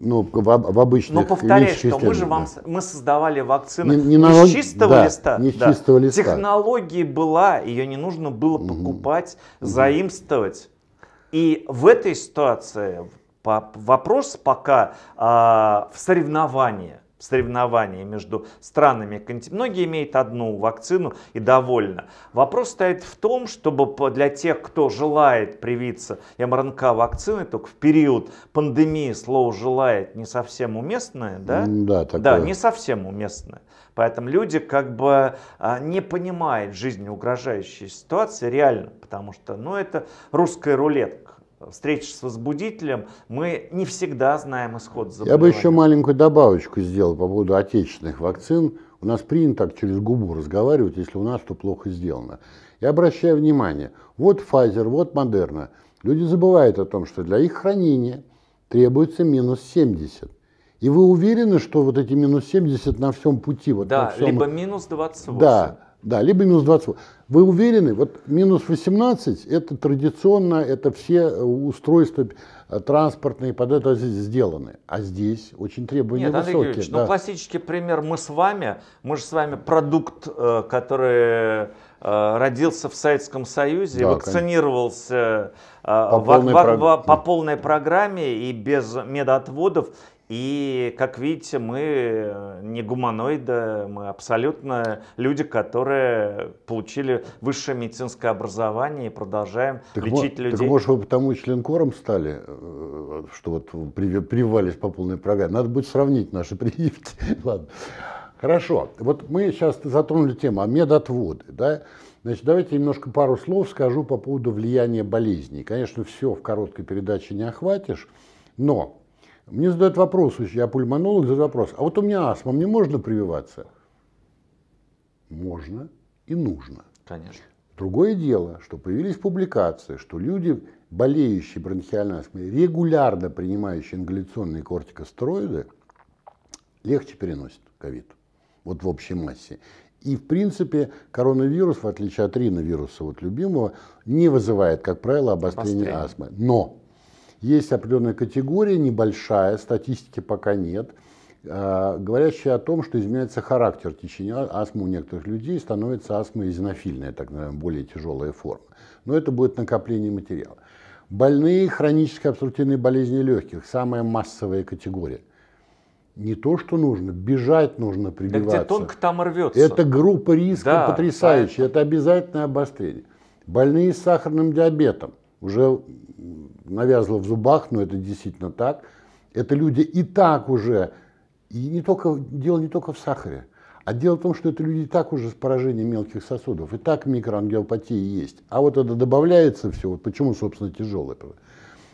Ну, в, в обычных Но повторяю, что мы же вам мы создавали вакцину не, не, на, из чистого да, листа. Не да. чистого листа. Технология была, ее не нужно было покупать, угу. заимствовать. И в этой ситуации вопрос пока э, в соревновании соревнования между странами. Многие имеют одну вакцину и довольно. Вопрос стоит в том, чтобы для тех, кто желает привиться МРНК вакцины, только в период пандемии слово «желает» не совсем уместное, да? Да, такое. да не совсем уместное. Поэтому люди как бы а, не понимают жизни угрожающей ситуации реально, потому что ну, это русская рулетка встреч с возбудителем, мы не всегда знаем исход заболевания. Я бы еще маленькую добавочку сделал по поводу отечественных вакцин. У нас принято так через губу разговаривать, если у нас то плохо сделано. Я обращаю внимание, вот Pfizer, вот Moderna. Люди забывают о том, что для их хранения требуется минус 70. И вы уверены, что вот эти минус 70 на всем пути? Вот да, всем... либо минус 28. Да, да, либо минус 20. Вы уверены, вот минус 18 это традиционно, это все устройства э, транспортные под это здесь сделаны. А здесь очень требования Нет, высокие. Андрей Юрьевич, ну, да. ну классический пример мы с вами, мы же с вами продукт, э, который э, родился в Советском Союзе, да, вакцинировался по, в, полной в, прог... по полной программе и без медотводов и, как видите, мы э, не гуманоиды, мы абсолютно люди, которые получили высшее медицинское образование и продолжаем так лечить мы, людей. Так может, вы потому и членкором стали, э, что вот прививались по полной программе. Надо будет сравнить наши прививки. Ладно. Хорошо. Вот мы сейчас затронули тему медотводы. Да? Значит, давайте немножко пару слов скажу по поводу влияния болезней. Конечно, все в короткой передаче не охватишь, но мне задают вопрос, я пульмонолог, задают вопрос, а вот у меня астма, мне можно прививаться? Можно и нужно. Конечно. Другое дело, что появились публикации, что люди, болеющие бронхиальной астмой, регулярно принимающие ингаляционные кортикостероиды, легче переносят ковид. Вот в общей массе. И, в принципе, коронавирус, в отличие от риновируса, вот любимого, не вызывает, как правило, обострения Обострение. астмы. Но есть определенная категория, небольшая, статистики пока нет, э, говорящая о том, что изменяется характер течения а, астмы у некоторых людей, становится астма изонофильная, так называемая, более тяжелая форма. Но это будет накопление материала. Больные хронической обструктивной болезни легких – самая массовая категория не то, что нужно, бежать нужно прибиваться. Да где тонко, там рвется. Это группа риска да, потрясающая, да, это... это обязательное обострение. Больные с сахарным диабетом, уже навязло в зубах, но это действительно так. Это люди и так уже, и не только, дело не только в сахаре, а дело в том, что это люди и так уже с поражением мелких сосудов, и так микроангиопатии есть. А вот это добавляется все, вот почему, собственно, тяжелое.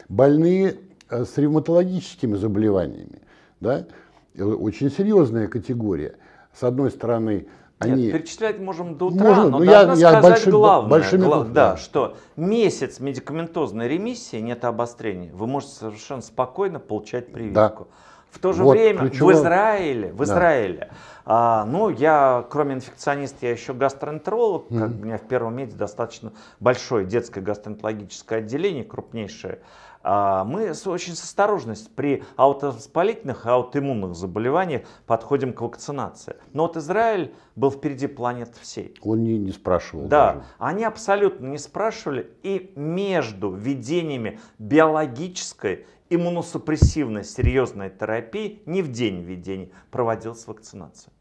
Больные э, с ревматологическими заболеваниями, да, э, очень серьезная категория. С одной стороны, они... Нет, перечислять можем до утра, Можно, но, но ну, я, я сказать большой, главное, большими гла- да, да, что месяц медикаментозной ремиссии, нет обострения, вы можете совершенно спокойно получать прививку. Да. В то же вот, время ключево... в Израиле, в Израиле, да. а, ну я кроме инфекциониста я еще гастроэнтеролог, mm-hmm. как у меня в первом меде достаточно большое детское гастроэнтерологическое отделение, крупнейшее а, мы очень с осторожностью при аутоспалительных и аутоиммунных заболеваниях подходим к вакцинации. Но вот Израиль был впереди планет всей. Он не, не спрашивал. Да, даже. они абсолютно не спрашивали. И между введениями биологической иммуносупрессивной серьезной терапии не в день введения проводилась вакцинация.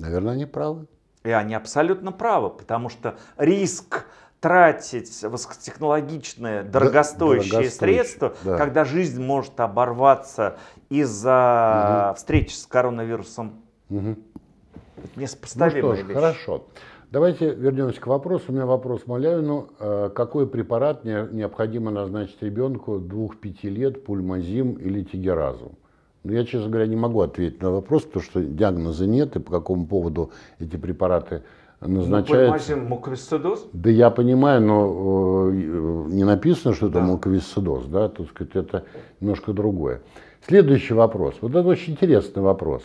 Наверное, они правы. И они абсолютно правы, потому что риск тратить высокотехнологичные, дорогостоящие, дорогостоящие средства, да. когда жизнь может оборваться из-за угу. встречи с коронавирусом. Угу. Это несопоставимая ну что ж, вещь. Хорошо. Давайте вернемся к вопросу. У меня вопрос Малявину. Э, какой препарат необходимо назначить ребенку 2-5 лет, пульмазим или тигеразу? Ну, я, честно говоря, не могу ответить на вопрос, потому что диагноза нет, и по какому поводу эти препараты назначается... Ну, понимаете, муковисцидоз? Да я понимаю, но э, э, не написано, что это да. муковисцидоз, да, так сказать, это немножко другое. Следующий вопрос. Вот это очень интересный вопрос.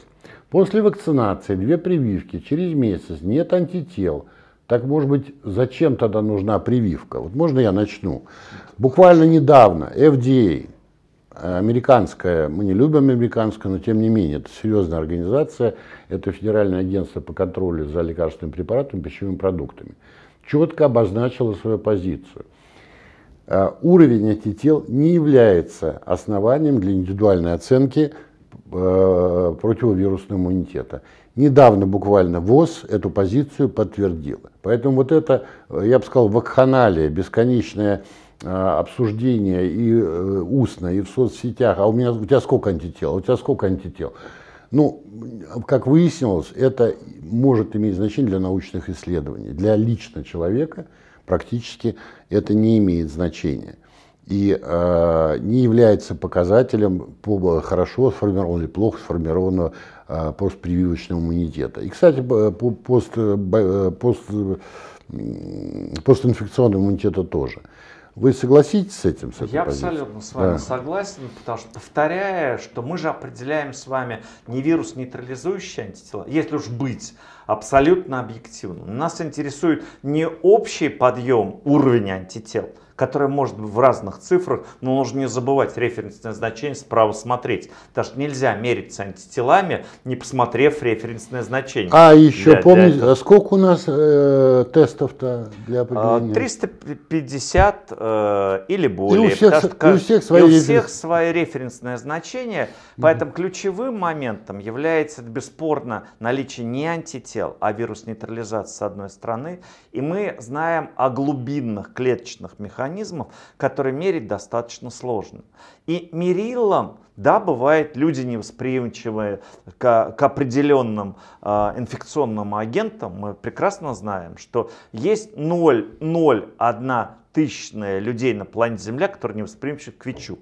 После вакцинации две прививки через месяц нет антител. Так, может быть, зачем тогда нужна прививка? Вот можно я начну? Буквально недавно FDA американская, мы не любим американскую, но тем не менее, это серьезная организация, это Федеральное агентство по контролю за лекарственными препаратами, пищевыми продуктами, четко обозначила свою позицию. А, уровень антител не является основанием для индивидуальной оценки э, противовирусного иммунитета. Недавно буквально ВОЗ эту позицию подтвердила. Поэтому вот это, э, я бы сказал, вакханалия, бесконечная а, обсуждения и э, устно, и в соцсетях, а у меня у тебя сколько антител, у тебя сколько антител. Ну, как выяснилось, это может иметь значение для научных исследований. Для личного человека практически это не имеет значения и э, не является показателем по хорошо сформированного или плохо сформированного э, постпрививочного иммунитета. И, кстати, по, пост, э, пост, постинфекционного иммунитета тоже. Вы согласитесь с этим? С Я позицией? абсолютно с вами да. согласен, потому что, повторяя, что мы же определяем с вами не вирус нейтрализующие антитела, если уж быть абсолютно объективным. Нас интересует не общий подъем уровня антител, которая может быть в разных цифрах, но нужно не забывать референсное значение справа смотреть. Потому что нельзя мериться антителами, не посмотрев референсное значение. А еще для, помните, для... а сколько у нас э, тестов-то для а, определения? 350 э, или более. И у всех, что, и у всех, свои, и у всех референс... свои референсное значение. Поэтому mm-hmm. ключевым моментом является бесспорно наличие не антител, а вирус нейтрализации с одной стороны. И мы знаем о глубинных клеточных механизмах, механизмов, которые мерить достаточно сложно. И мерилом, да, бывает, люди невосприимчивые к, к определенным э, инфекционным агентам. Мы прекрасно знаем, что есть 0,01 тысячная людей на планете Земля, которые невосприимчивы к ВИЧу.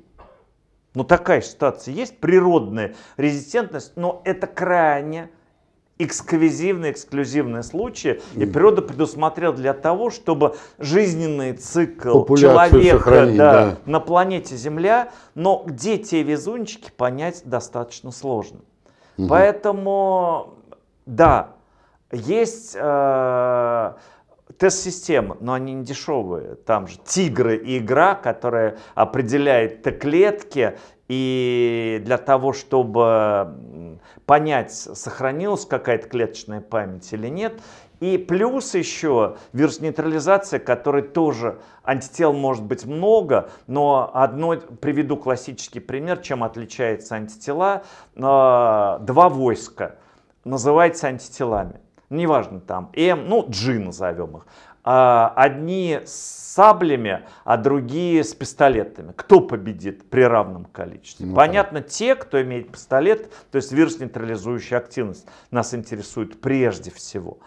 Но ну, такая ситуация есть, природная резистентность, но это крайне эксклюзивные, эксклюзивные случаи. И природа предусмотрела для того, чтобы жизненный цикл Популяцию человека да, да. на планете Земля, но где те везунчики, понять достаточно сложно. Угу. Поэтому, да, есть... Э, тест-системы, но они не дешевые. Там же тигры и игра, которая определяет Т-клетки и для того, чтобы понять, сохранилась какая-то клеточная память или нет, и плюс еще вирус-нейтрализация, которой тоже антител может быть много, но одно, приведу классический пример, чем отличаются антитела. А, два войска называются антителами. Неважно там, М, ну, G назовем их. А, одни с саблями, а другие с пистолетами. Кто победит при равном количестве? Ну, Понятно, да. те, кто имеет пистолет, то есть вирус нейтрализующая активность, нас интересует прежде всего.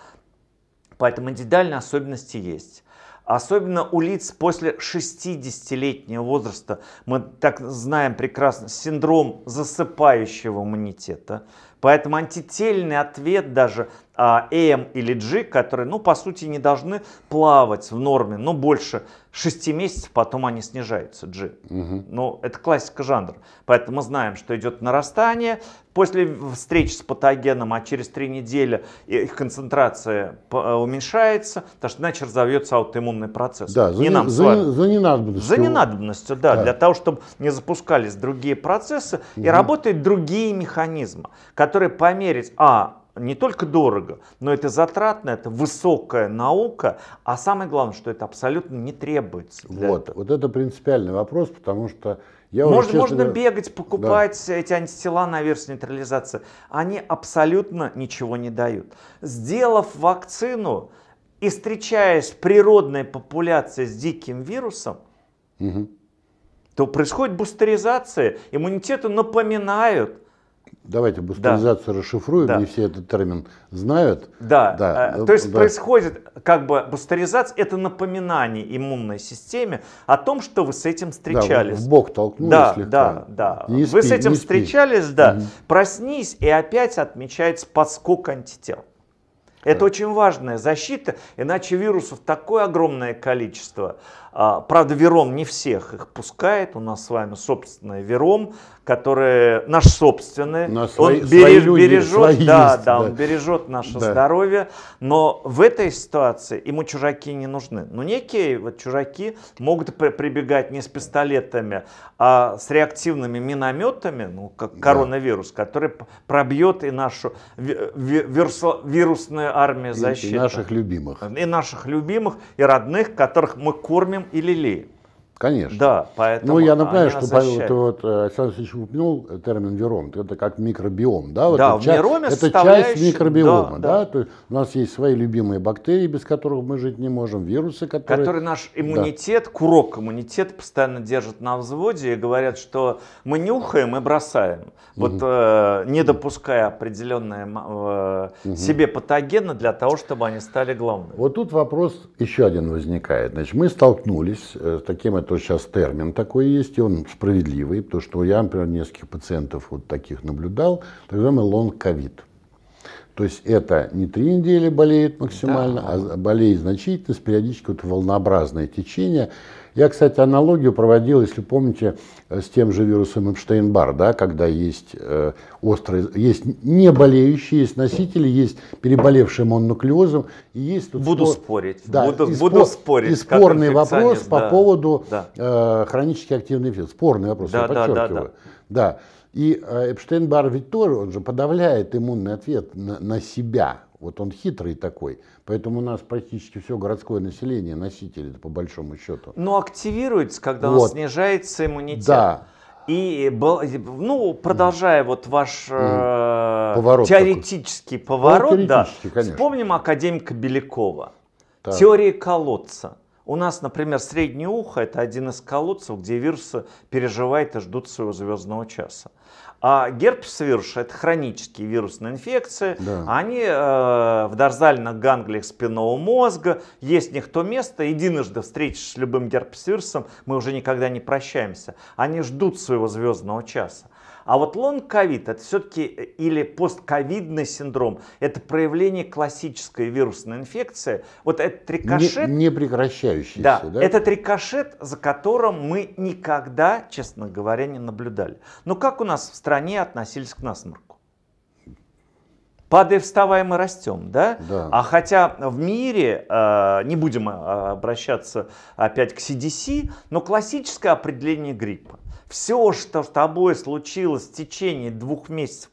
Поэтому индивидуальные особенности есть. Особенно у лиц после 60-летнего возраста, мы так знаем прекрасно, синдром засыпающего иммунитета. Поэтому антительный ответ даже а, AM или G, которые, ну, по сути, не должны плавать в норме, но больше 6 месяцев, потом они снижаются, G. Угу. Ну, это классика жанра. Поэтому мы знаем, что идет нарастание. После встречи с патогеном, а через 3 недели их концентрация э, уменьшается, потому что иначе разовьется аутоиммунный процесс. Да, за, не, нам за, за ненадобностью. За ненадобностью, да, да, для того, чтобы не запускались другие процессы угу. и работают другие механизмы, которые померить, а, не только дорого, но это затратно, это высокая наука, а самое главное, что это абсолютно не требуется. Вот, этого. вот это принципиальный вопрос, потому что я Может, уже, честно... Можно бегать, покупать да. эти антитела на версию нейтрализации. Они абсолютно ничего не дают. Сделав вакцину и встречаясь природной популяцией с диким вирусом, угу. то происходит бустеризация, иммунитету напоминают, Давайте бастуризацию да. расшифруем, да. не все этот термин знают. Да, да. Э, ну, то есть да. происходит как бы бастуризация, это напоминание иммунной системе о том, что вы с этим встречались. Да, в бок толкнули да, слегка. Да, да, не спи, Вы с этим не спи. встречались, да. Угу. Проснись и опять отмечается подскок антител. Это очень важная защита, иначе вирусов такое огромное количество. А, правда, Вером не всех их пускает, у нас с вами собственный Вером, которые наши собственные. На свои, он береж, свои бережет, свои да, есть, да, да, он бережет наше да. здоровье, но в этой ситуации ему чужаки не нужны. Но ну, некие вот чужаки могут прибегать не с пистолетами, а с реактивными минометами, ну как да. коронавирус, который пробьет и нашу вирусную армию защиты. И наших любимых. И наших любимых, и родных, которых мы кормим и лелеем. Конечно. Да, поэтому Ну, я напоминаю, что Павел, ты вот, э, Александр Алексеевич упомянул термин вером, это как микробиом, да? Вот да, это в вероме часть, Это часть микробиома, да? да? да? То есть у нас есть свои любимые бактерии, без которых мы жить не можем, вирусы, которые... Которые наш иммунитет, да. курок иммунитет постоянно держит на взводе и говорят, что мы нюхаем и бросаем. Вот э, не допуская определенные э, угу. себе патогены для того, чтобы они стали главными. Вот тут вопрос еще один возникает. Значит, мы столкнулись э, с таким это что сейчас термин такой есть, и он справедливый, потому что я, например, нескольких пациентов вот таких наблюдал, так называемый лонг-ковид. То есть это не три недели болеет максимально, да. а болеет значительно, с периодически вот волнообразное течение, я, кстати, аналогию проводил, если помните, э, с тем же вирусом Эпштейн-Бар, да, когда есть э, острые, есть не болеющие, есть носители, есть переболевшие мононуклеозом, и есть... Тут буду спор... спорить, да, буду, и спор... буду спорить. И спорный вопрос да, по поводу да. э, хронически активный, эффектов. Спорный вопрос, да, я да, подчеркиваю. Да, да. да. И э, Эпштейн-Бар ведь тоже, он же подавляет иммунный ответ на, на себя. Вот он хитрый такой. Поэтому у нас практически все городское население носители, по большому счету. Но ну, активируется, когда вот. у нас снижается иммунитет. Да. И, ну, продолжая вот ваш э, поворот теоретический такой. поворот, поворот ну, да, конечно. вспомним академика Белякова. Так. Теория колодца. У нас, например, среднее ухо – это один из колодцев, где вирусы переживают и ждут своего звездного часа. А герпес-вирус – это хронические вирусные инфекции. Да. Они э, в дорзальных ганглиях спинного мозга. Есть в них то место. Единожды встретишь с любым герпес-вирусом, мы уже никогда не прощаемся. Они ждут своего звездного часа. А вот лонг-ковид это все-таки э, или постковидный синдром, это проявление классической вирусной инфекции. Вот этот рикошет... Не, не прекращающийся, да, да? Этот рикошет, за которым мы никогда, честно говоря, не наблюдали. Но как у нас в стране относились к насморку? Падая, вставаем и растем, да? да. А хотя в мире, э, не будем э, обращаться опять к CDC, но классическое определение гриппа – все, что с тобой случилось в течение двух месяцев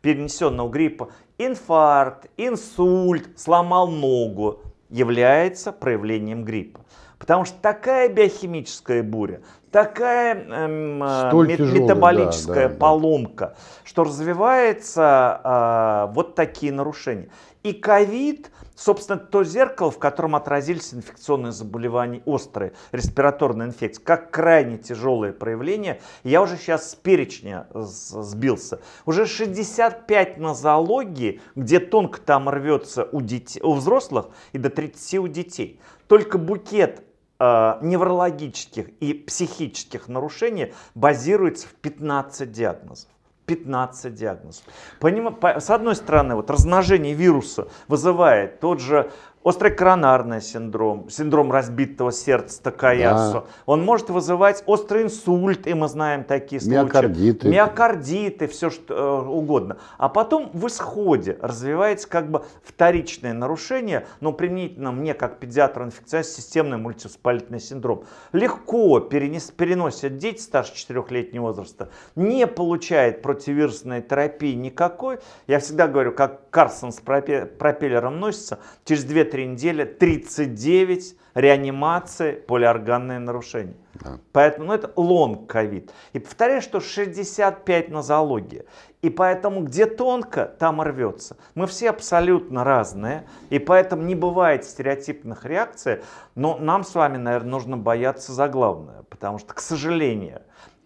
перенесенного гриппа, инфаркт, инсульт, сломал ногу, является проявлением гриппа. Потому что такая биохимическая буря, такая эм, мет- тяжелый, метаболическая да, да, поломка, да. что развиваются э, а, вот такие нарушения. И ковид, собственно, то зеркало, в котором отразились инфекционные заболевания, острые респираторные инфекции, как крайне тяжелое проявление. Я уже сейчас с перечня сбился. Уже 65 нозологии, где тонко там рвется у, детей, у взрослых и до 30 у детей. Только букет э, неврологических и психических нарушений базируется в 15 диагнозов. 15 диагнозов. Поним... С одной стороны, вот размножение вируса вызывает тот же острокоронарный синдром, синдром разбитого сердца, такаясу. Да. Он может вызывать острый инсульт, и мы знаем такие случаи. Миокардиты. Миокардиты, все что э, угодно. А потом в исходе развивается как бы вторичное нарушение, но применительно мне, как педиатр-инфекционист, системный мультивоспалительный синдром. Легко перенес, переносят дети старше 4-летнего возраста, не получает противовирусной терапии никакой. Я всегда говорю, как Карсон с пропеллером носится, через 2-3 три недели 39 реанимации полиорганные нарушения. Да. Поэтому ну, это лонг ковид. И повторяю, что 65 нозология. И поэтому где тонко, там рвется. Мы все абсолютно разные, и поэтому не бывает стереотипных реакций. Но нам с вами, наверное, нужно бояться за главное, потому что, к сожалению,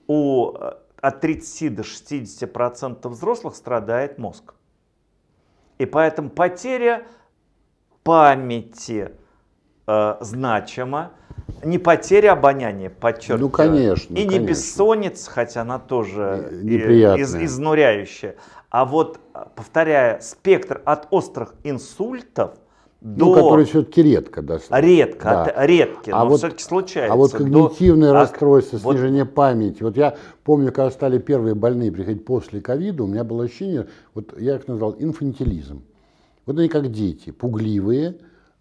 у э, от 30 до 60 процентов взрослых страдает мозг. И поэтому потеря памяти э, значимо. Не потеря обоняния, подчеркиваю. Ну, конечно. И не конечно. бессонница, хотя она тоже э, э, Неприятная. из, изнуряющая. А вот, э, повторяя, спектр от острых инсультов ну, до... Ну, которые все-таки редко достаточно. Редко, да. от, редки, а но вот, все-таки случается. А вот когнитивное до... расстройство, а, снижение вот... памяти. Вот я помню, когда стали первые больные приходить после ковида, у меня было ощущение, вот я их назвал инфантилизм. Вот они как дети, пугливые,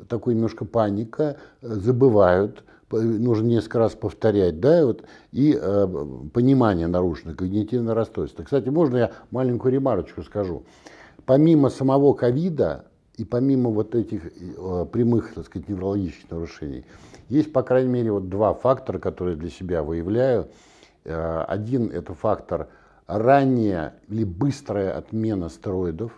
такой немножко паника, э, забывают, нужно несколько раз повторять, да, и вот, и э, понимание нарушено, когнитивное расстройство. Кстати, можно я маленькую ремарочку скажу? Помимо самого ковида и помимо вот этих э, прямых, так сказать, неврологических нарушений, есть, по крайней мере, вот два фактора, которые для себя выявляю. Э, один – это фактор ранняя или быстрая отмена стероидов,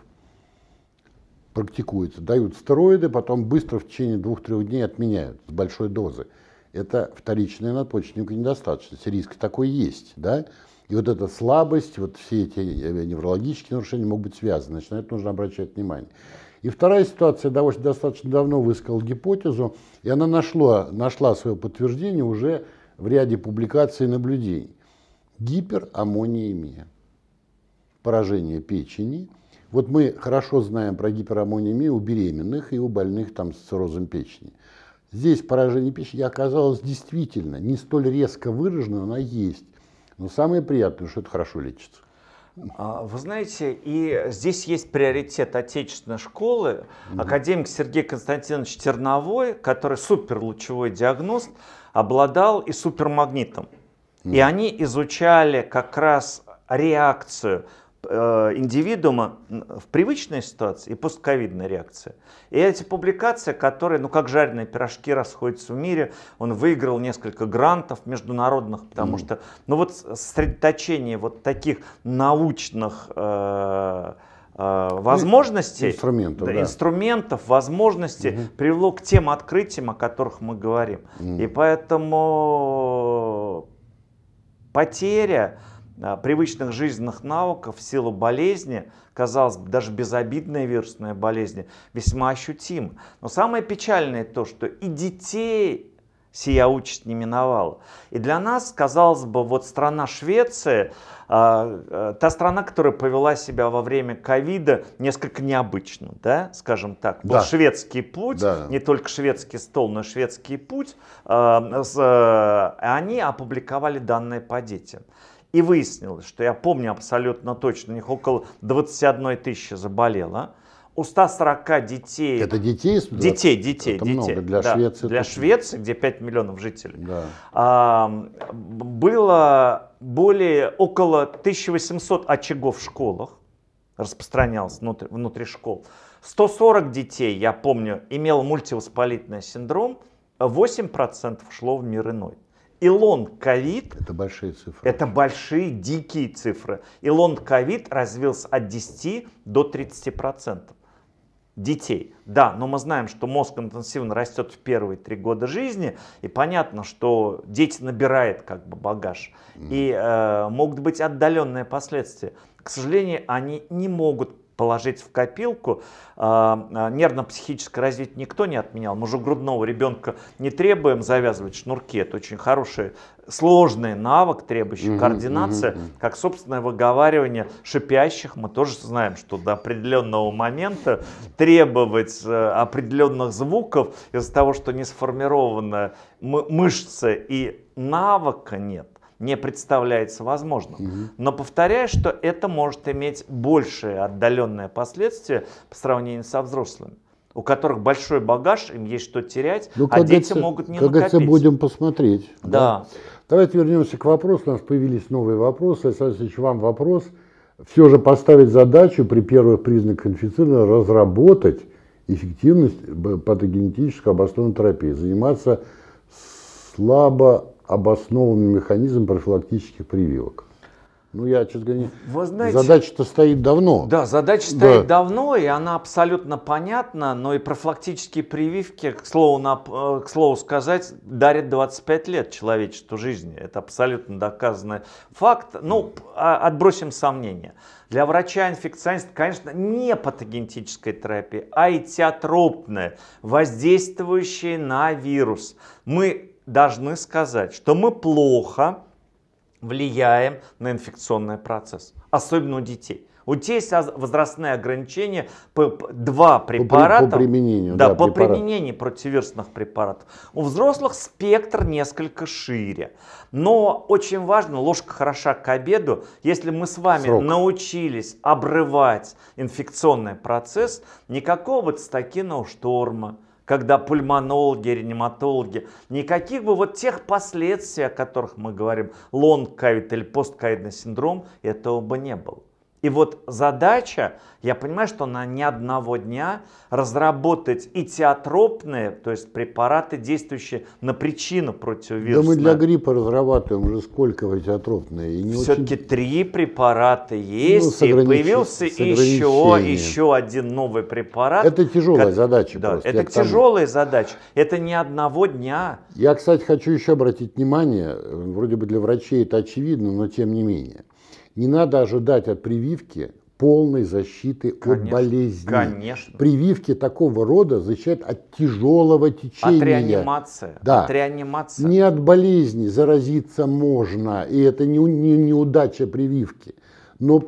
практикуется. Дают стероиды, потом быстро в течение двух-трех дней отменяют с большой дозы. Это вторичная надпочечника недостаточность. Риск такой есть. Да? И вот эта слабость, вот все эти неврологические нарушения могут быть связаны. Значит, на это нужно обращать внимание. И вторая ситуация, я достаточно давно высказал гипотезу, и она нашла, нашла свое подтверждение уже в ряде публикаций и наблюдений. Гипераммониемия, поражение печени – вот мы хорошо знаем про гипераммонемию у беременных и у больных там, с циррозом печени. Здесь поражение печени оказалось действительно не столь резко выражено, она есть. Но самое приятное, что это хорошо лечится. А, вы знаете, и здесь есть приоритет отечественной школы. mm Академик Сергей Константинович Терновой, который суперлучевой диагност, обладал и супермагнитом. mm И они изучали как раз реакцию Э, индивидуума в привычной ситуации и постковидная реакция. И эти публикации, которые, ну как жареные пирожки, расходятся в мире, он выиграл несколько грантов международных, потому mm. что, ну вот сосредоточение вот таких научных э, э, возможностей, инструментов, да, да. инструментов, возможностей угу. Mm -hmm. привело к тем открытиям, о которых мы говорим. Mm. И поэтому потеря Э, привычных жизненных навыков в силу болезни, казалось бы, даже безобидная вирусная болезнь весьма ощутим. Но самое печальное то, что и детей сия участь не миновала. И для нас, казалось бы, вот страна Швеция, э, э, та страна, которая повела себя во время ковида несколько необычно, да, скажем так. Был да. шведский путь, да. не только шведский стол, но и шведский путь. Они опубликовали данные по детям. И выяснилось, что я помню абсолютно точно, у них около 21 тысячи заболело. У 140 детей... Это детей? Детей, детей. Это детей, много для да, Швеции. Для это... Швеции, где 5 миллионов жителей. Да. было более около 1800 очагов в школах. Распространялось внутри, внутри школ. 140 детей, я помню, имел мультивоспалительный синдром. 8% шло в мир иной. Илон лонг-ковид... Это большие цифры. Это большие, дикие цифры. Илон лонг-ковид развился от 10 до 30% детей. Да, но мы знаем, что мозг интенсивно растет в первые три года жизни, и понятно, что дети набирают как бы багаж, mm. и э, могут быть отдаленные последствия. К сожалению, они не могут положить в копилку. А, а, нервно-психическое развитие никто не отменял. Мы же грудного ребенка не требуем завязывать шнурки. Это очень хороший, сложный навык, требующий координации. Как собственное выговаривание шипящих. Мы тоже знаем, что до определенного момента требовать э, определенных звуков из-за того, что не сформированы мышцы и навыка нет, не представляется возможным. Угу. Но повторяю, что это может иметь большее отдаленное последствие по сравнению со взрослыми у которых большой багаж, им есть что терять, ну, а дети это, могут не как накопить. Это будем посмотреть. Да. да. Давайте вернемся к вопросу. У нас появились новые вопросы. Александр Алексеевич, вам вопрос. Все же поставить задачу при первых признаках инфицирования разработать эффективность патогенетической обоснованной терапии, заниматься слабо обоснованный механизм профилактических прививок. Ну, я, честно говоря, Вы задача-то стоит давно. Да, задача да. стоит давно, и она абсолютно понятна, но и профилактические прививки, к слову, на, э, к слову сказать, дарят 25 лет человечеству жизни. Это абсолютно доказанный факт. Ну, а, отбросим сомнения. Для врача-инфекциониста, конечно, не патогенетическая терапия, а этиотропная, воздействующая на вирус. Мы должны сказать, что мы плохо влияем на инфекционный процесс, особенно у детей. У детей есть возрастные ограничения по два препарата. По, по применению. Да, да по препарат. применению противовирусных препаратов. У взрослых спектр несколько шире. Но очень важно, ложка хороша к обеду, если мы с вами Срок. научились обрывать инфекционный процесс, никакого цитокинового шторма, когда пульмонологи, реаниматологи, никаких бы вот тех последствий, о которых мы говорим, лонг-ковид или постковидный синдром, этого бы не было. И вот задача, я понимаю, что на ни одного дня разработать и теотропные, то есть препараты, действующие на причину противовирусную. Да мы для гриппа разрабатываем уже сколько вы теотропные. Все-таки очень... три препарата ну, есть, ну, и появился еще, еще один новый препарат. Это тяжелая как... задача да, просто. Это тяжелая тому... задача, это не одного дня. Я, кстати, хочу еще обратить внимание, э, вроде бы для врачей это очевидно, но тем не менее – не надо ожидать от прививки полной защиты конечно, от болезни. Конечно. Прививки такого рода защищают от тяжелого течения. От реанимации. Да. От реанимации. Не от болезни заразиться можно, и это не, не неудача прививки. Но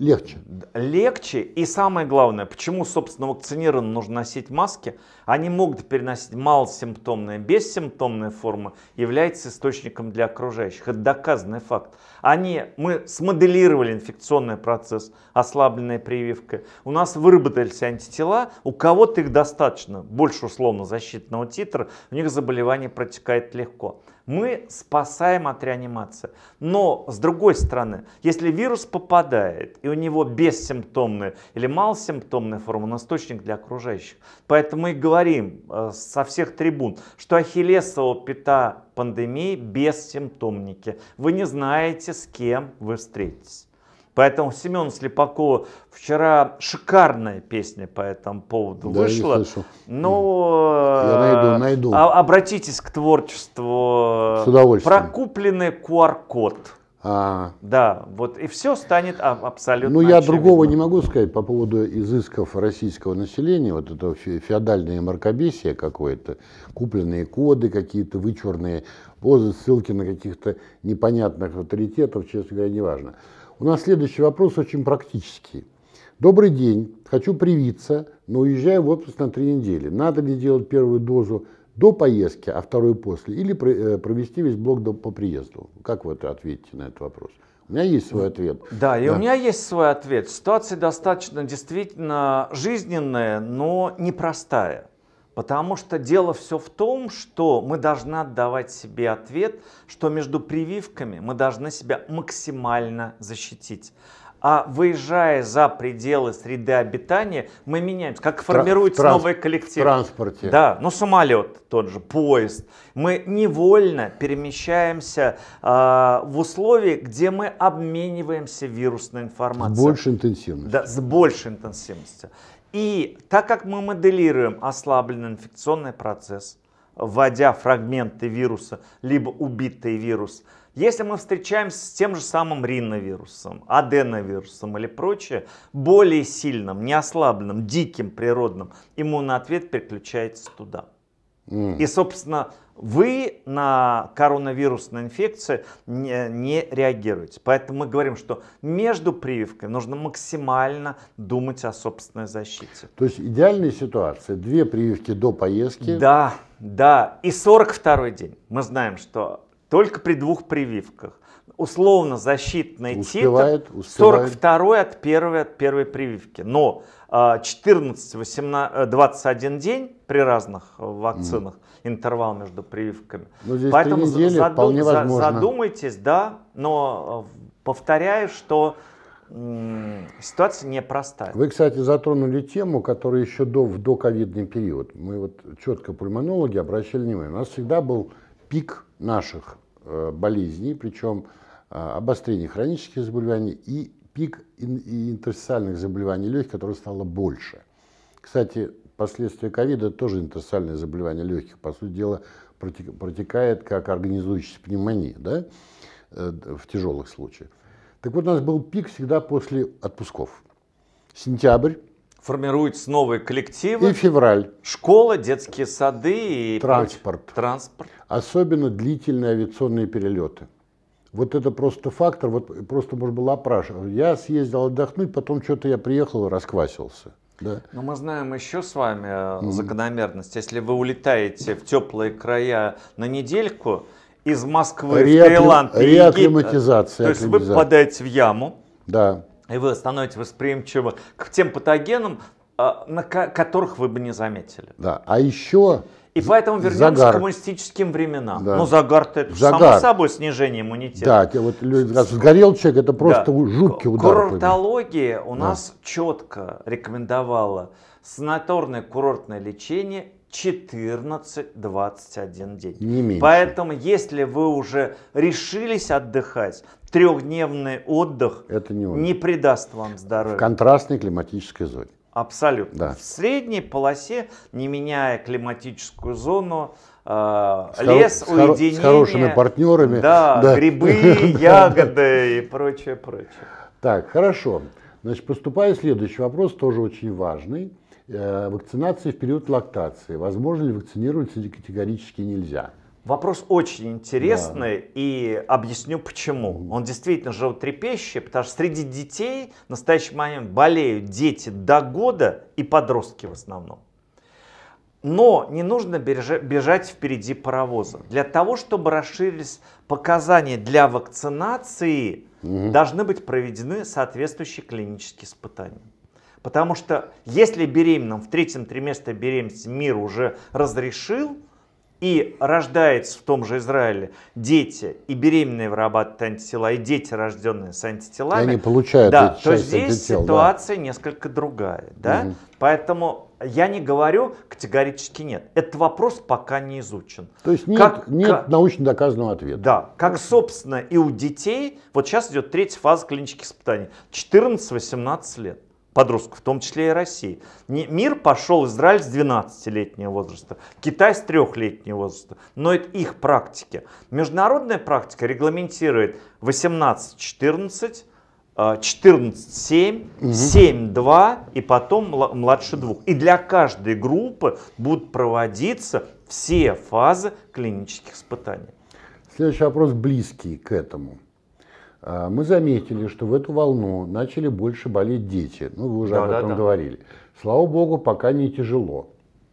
легче. Легче и самое главное, почему, собственно, вакцинированным нужно носить маски, они могут переносить малосимптомные, бессимптомные формы, является источником для окружающих. Это доказанный факт. Они, мы смоделировали инфекционный процесс, ослабленная прививка. У нас выработались антитела, у кого-то их достаточно, больше условно защитного титра, у них заболевание протекает легко мы спасаем от реанимации. Но с другой стороны, если вирус попадает, и у него бессимптомная или малосимптомная форма, он источник для окружающих. Поэтому мы говорим э, со всех трибун, что ахиллесова пята пандемии бессимптомники. Вы не знаете, с кем вы встретитесь. Поэтому Семен Слепакова вчера шикарная песня по этому поводу да, вышла. Я но я найду, э, найду. А, обратитесь к творчеству. С удовольствием. Прокупленный QR-код. А... Да, вот и все станет а, абсолютно. Ну я очевидно. другого не могу сказать по поводу изысков российского населения, вот это феодальное мракобесие какое-то, купленные коды какие-то вычурные, позы, ссылки на каких-то непонятных авторитетов, честно говоря, неважно. важно. У нас следующий вопрос очень практический. Добрый день, хочу привиться, но уезжаю в отпуск на три недели. Надо ли делать первую дозу до поездки, а вторую после, или э, провести весь блок до, по приезду? Как вы ответите на этот вопрос? У меня есть свой ответ. Да, и да. у меня есть свой ответ. Ситуация достаточно действительно жизненная, но непростая. Потому что дело все в том, что мы должны отдавать себе ответ, что между прививками мы должны себя максимально защитить. А выезжая за пределы среды обитания, мы меняемся. Как формируется Транс- новый коллектив. В транспорте. Да, ну самолет тот же, поезд. Мы невольно перемещаемся э, в условия, где мы обмениваемся вирусной информацией. С большей интенсивностью. Да, с большей интенсивностью. И так как мы моделируем ослабленный инфекционный процесс, вводя фрагменты вируса, либо убитый вирус, если мы встречаемся с тем же самым риновирусом, аденовирусом или прочее, более сильным, неослабленным, диким природным, иммунный ответ переключается туда. Mm. И, собственно, вы на коронавирусную инфекцию не, не реагируете. Поэтому мы говорим, что между прививками нужно максимально думать о собственной защите. То есть идеальная ситуация. Две прививки до поездки. Да, да. И 42 день. Мы знаем, что только при двух прививках условно защитный титр успевает. 42 от первой, от первой прививки. Но 14, 18, 21 день при разных вакцинах, mm. интервал между прививками. Но ну, здесь Поэтому недели, задум, вполне задумайтесь, да, но э, повторяю, что ситуация непростая. Вы, кстати, затронули тему, которая еще до, в доковидный период. Мы вот четко пульмонологи обращали внимание. У нас всегда был пик наших э, болезней, причем э, обострение хронических заболеваний и пик интерстициальных заболеваний легких, которое стало больше. Кстати, последствия ковида тоже интерстициальное заболевание легких, по сути дела, протекает как организующаяся пневмония да, э, в тяжелых случаях. Так вот, у нас был пик всегда после отпусков. Сентябрь. Формируются новые коллективы. И февраль. Школа, детские сады и... Транспорт. Транспорт. Особенно длительные авиационные перелеты. Вот это просто фактор, вот просто может, было опрашивать. Я съездил отдохнуть, потом что-то я приехал и расквасился. Да. Но мы знаем еще с вами mm-hmm. закономерность. Если вы улетаете в теплые края на недельку из Москвы Реакли... в Таиланд, реаклиматизация, то есть вы попадаете в яму, да. и вы становитесь восприимчивы к тем патогенам, э, на которых вы бы не заметили. Да. А еще и поэтому вернемся загар. к коммунистическим временам. Да. Ну, загар-то это загар. само собой снижение иммунитета. Да, вот сгорел человек, это просто да. жуткий удар. Курортология у да. нас четко рекомендовала санаторное курортное лечение 14-21 день. Не меньше. Поэтому, если вы уже решились отдыхать, трехдневный отдых это не, не придаст вам здоровья. В контрастной климатической зоне. Абсолютно. Да. В средней полосе, не меняя климатическую зону, э, с лес, хоро- уединение. С хорошими партнерами. Да, да. грибы, ягоды и прочее, прочее. Так, хорошо. Значит, поступая следующий вопрос, тоже очень важный. Э, вакцинации в период лактации. Возможно ли вакцинировать? вакцинироваться категорически нельзя? Вопрос очень интересный да. и объясню почему. Он действительно животрепещущий, потому что среди детей в настоящий момент болеют дети до года и подростки в основном. Но не нужно бежать впереди паровоза. Для того, чтобы расширились показания для вакцинации, угу. должны быть проведены соответствующие клинические испытания. Потому что если беременным в третьем триместре беременности мир уже разрешил, и рождается в том же Израиле дети, и беременные вырабатывают антитела, и дети, рожденные с антителами, и они получают да, то здесь антител, ситуация да. несколько другая. Да? Угу. Поэтому я не говорю категорически нет. Этот вопрос пока не изучен. То есть нет, как, нет как, научно доказанного ответа. Да, как собственно и у детей, вот сейчас идет третья фаза клинических испытаний, 14-18 лет подростков, в том числе и России. Мир пошел Израиль с 12-летнего возраста, Китай с 3-летнего возраста, но это их практики. Международная практика регламентирует 18-14, 14-7, угу. 7 и потом младше двух. И для каждой группы будут проводиться все фазы клинических испытаний. Следующий вопрос близкий к этому. А, мы заметили, что в эту волну начали больше болеть дети. Ну, вы уже да, об этом да. говорили. Слава богу, пока не тяжело.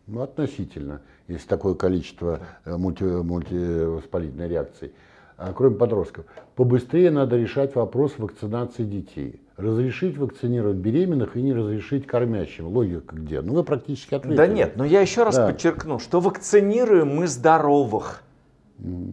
Ну, относительно, если такое количество э, мульти, мультивоспалительной реакции. А, кроме подростков. Побыстрее надо решать вопрос вакцинации детей. Разрешить вакцинировать беременных и не разрешить кормящим. Логика где? Ну, вы практически ответили. Да нет, но я еще раз да. подчеркну, что вакцинируем мы здоровых.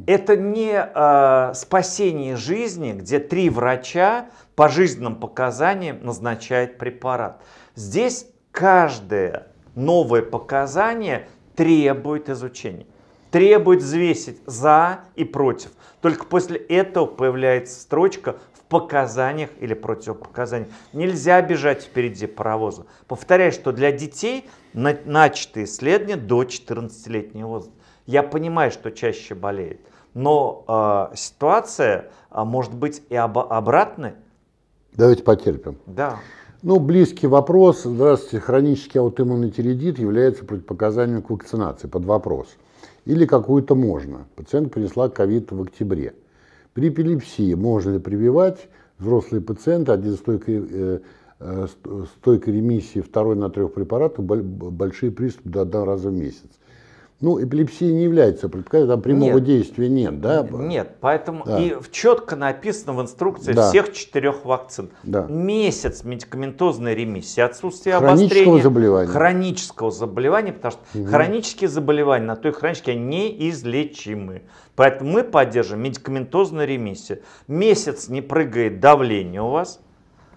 Это не э, спасение жизни, где три врача по жизненным показаниям назначают препарат. Здесь каждое новое показание требует изучения, требует взвесить за и против. Только после этого появляется строчка в показаниях или противопоказаниях. Нельзя бежать впереди паровоза. Повторяю, что для детей начатые исследования до 14-летнего возраста. Я понимаю, что чаще болеет, но э, ситуация э, может быть и об, обратной. Давайте потерпим. Да. Ну, близкий вопрос. Здравствуйте. Хронический аутоиммунный тиреидит является противопоказанием к вакцинации. Под вопрос. Или какую-то можно. Пациент принесла ковид в октябре. При эпилепсии можно ли прививать? Взрослые пациенты, один стойкий э, э стойкой ремиссии второй на трех препаратов, большие приступы до одного раза в месяц. Ну, эпилепсия не является там прямого нет. действия нет, да? Нет, поэтому да. и четко написано в инструкции да. всех четырех вакцин. Да. Месяц медикаментозной ремиссии, отсутствие хронического обострения. заболевания. Хронического заболевания, потому что угу. хронические заболевания на той хроничке они неизлечимы. Поэтому мы поддерживаем медикаментозную ремиссию. Месяц не прыгает давление у вас.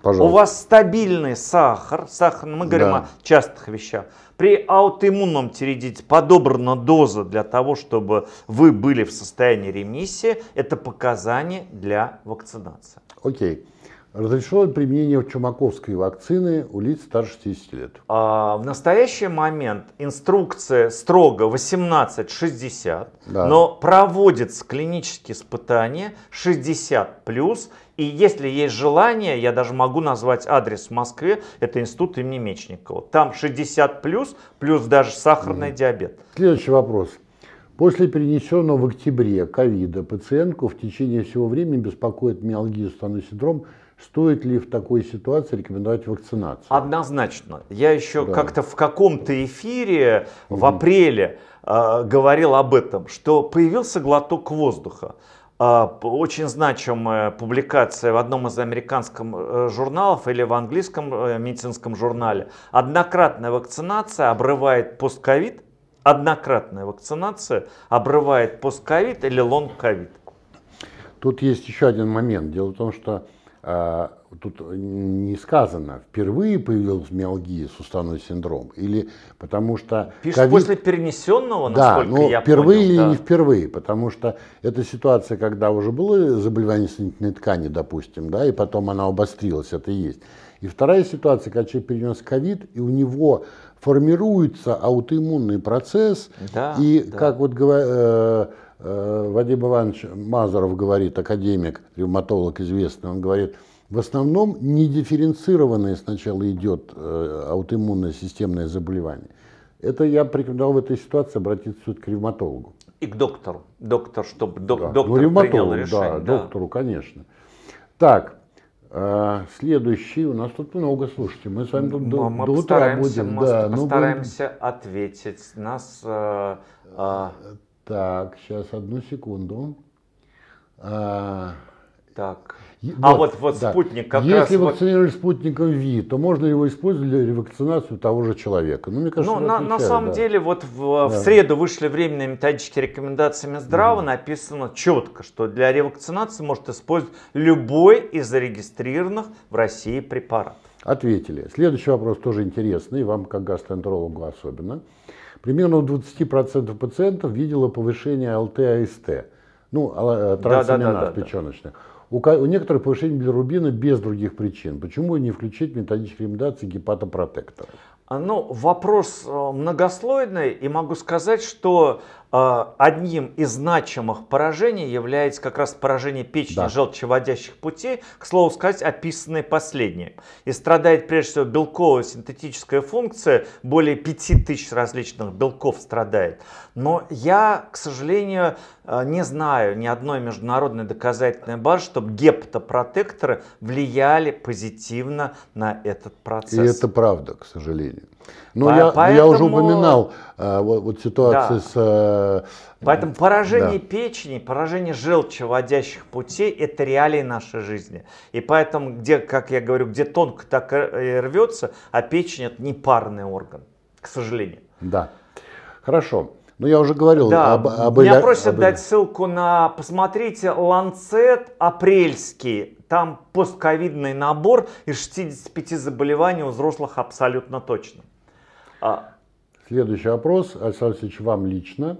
Пожалуйста. У вас стабильный сахар, сахар, мы говорим да. о частых вещах. При аутоиммунном тиреидите подобрана доза для того, чтобы вы были в состоянии ремиссии. Это показание для вакцинации. Окей. Разрешено применение чумаковской вакцины у лиц старше 60 лет. А, в настоящий момент инструкция строго 18-60, да. но проводится клинические испытания 60 плюс и если есть желание, я даже могу назвать адрес в Москве, это институт имени Мечникова. Там 60 плюс, плюс даже сахарный mm. диабет. Следующий вопрос. После перенесенного в октябре ковида пациентку в течение всего времени беспокоит миалгия стану синдром. Стоит ли в такой ситуации рекомендовать вакцинацию? Однозначно. Я еще да. как-то в каком-то эфире угу. в апреле э, говорил об этом, что появился глоток воздуха. А, очень значимая публикация в одном из американских э, журналов или в английском э, медицинском журнале. Однократная вакцинация обрывает постковид. Однократная вакцинация обрывает постковид или лонг-ковид. Тут есть еще один момент. Дело в том, что а, тут э, не сказано, впервые появился миалгия, суставной синдром, или потому что... Пишет COVID... после перенесенного, насколько да, ну, но я впервые или да. не впервые, потому что это ситуация, когда уже было заболевание соединительной ткани, допустим, да, и потом она обострилась, это и есть. И вторая ситуация, когда человек перенес ковид, и у него формируется аутоиммунный процесс, да, и да. как вот говорит э, э, Вадим Иванович Мазаров говорит, академик, ревматолог известный, он говорит, в основном недифференцированное сначала идет э, аутоиммунное системное заболевание. Это я порекомендовал в этой ситуации обратиться к ревматологу. И к доктору. Доктор, чтобы док, да. доктор ну, ревматологу, принял решение. Да, да, доктору, конечно. Так, э, следующий у нас тут много, слушайте, мы с вами тут до, до утра будем. Мы да, постараемся будем... ответить. Нас... Э, э... Так, сейчас, одну секунду. Э, так. А вот, вот, вот спутник как Если раз... вакцинировали спутником ВИ, то можно его использовать для ревакцинации того же человека. Ну, мне кажется, ну, на, отвечаю, на самом да. деле, вот в, да. в среду вышли временные методические рекомендации Минздрава, да. написано четко, что для ревакцинации может использовать любой из зарегистрированных в России препаратов. Ответили. Следующий вопрос тоже интересный, вам как гастроэнтерологу особенно. Примерно у 20% пациентов видела повышение ЛТ-АСТ ну, трансаминаз э, да, да, да, печеночных. Да, да. У, у некоторых повышение билирубина без других причин. Почему не включить методические рекомендации гепатопротектора? А, ну, вопрос э, многослойный, и могу сказать, что а, одним из значимых поражений является как раз поражение печени да. желчеводящих путей, к слову сказать, описанное последнее. И страдает прежде всего белковая синтетическая функция, более 5000 различных белков страдает. Но я, к сожалению, э, не знаю ни одной международной доказательной базы, чтобы гептопротекторы влияли позитивно на этот процесс. И это правда, к сожалению. Но ну, По- я, поэтому... Ну, я уже упоминал э, вот, вот ситуацию да. с... Э, поэтому поражение да. печени, поражение желчеводящих путей – это реалии нашей жизни. И поэтому, где, как я говорю, где тонко так и э, рвется, а печень – это не парный орган, к сожалению. Да. Хорошо. Ну, я уже говорил да. об, об Меня просят об... дать ссылку на... Посмотрите, Ланцет апрельский. Там постковидный набор из 65 заболеваний у взрослых абсолютно точно. А... Следующий опрос, Александр Алексеевич, вам лично.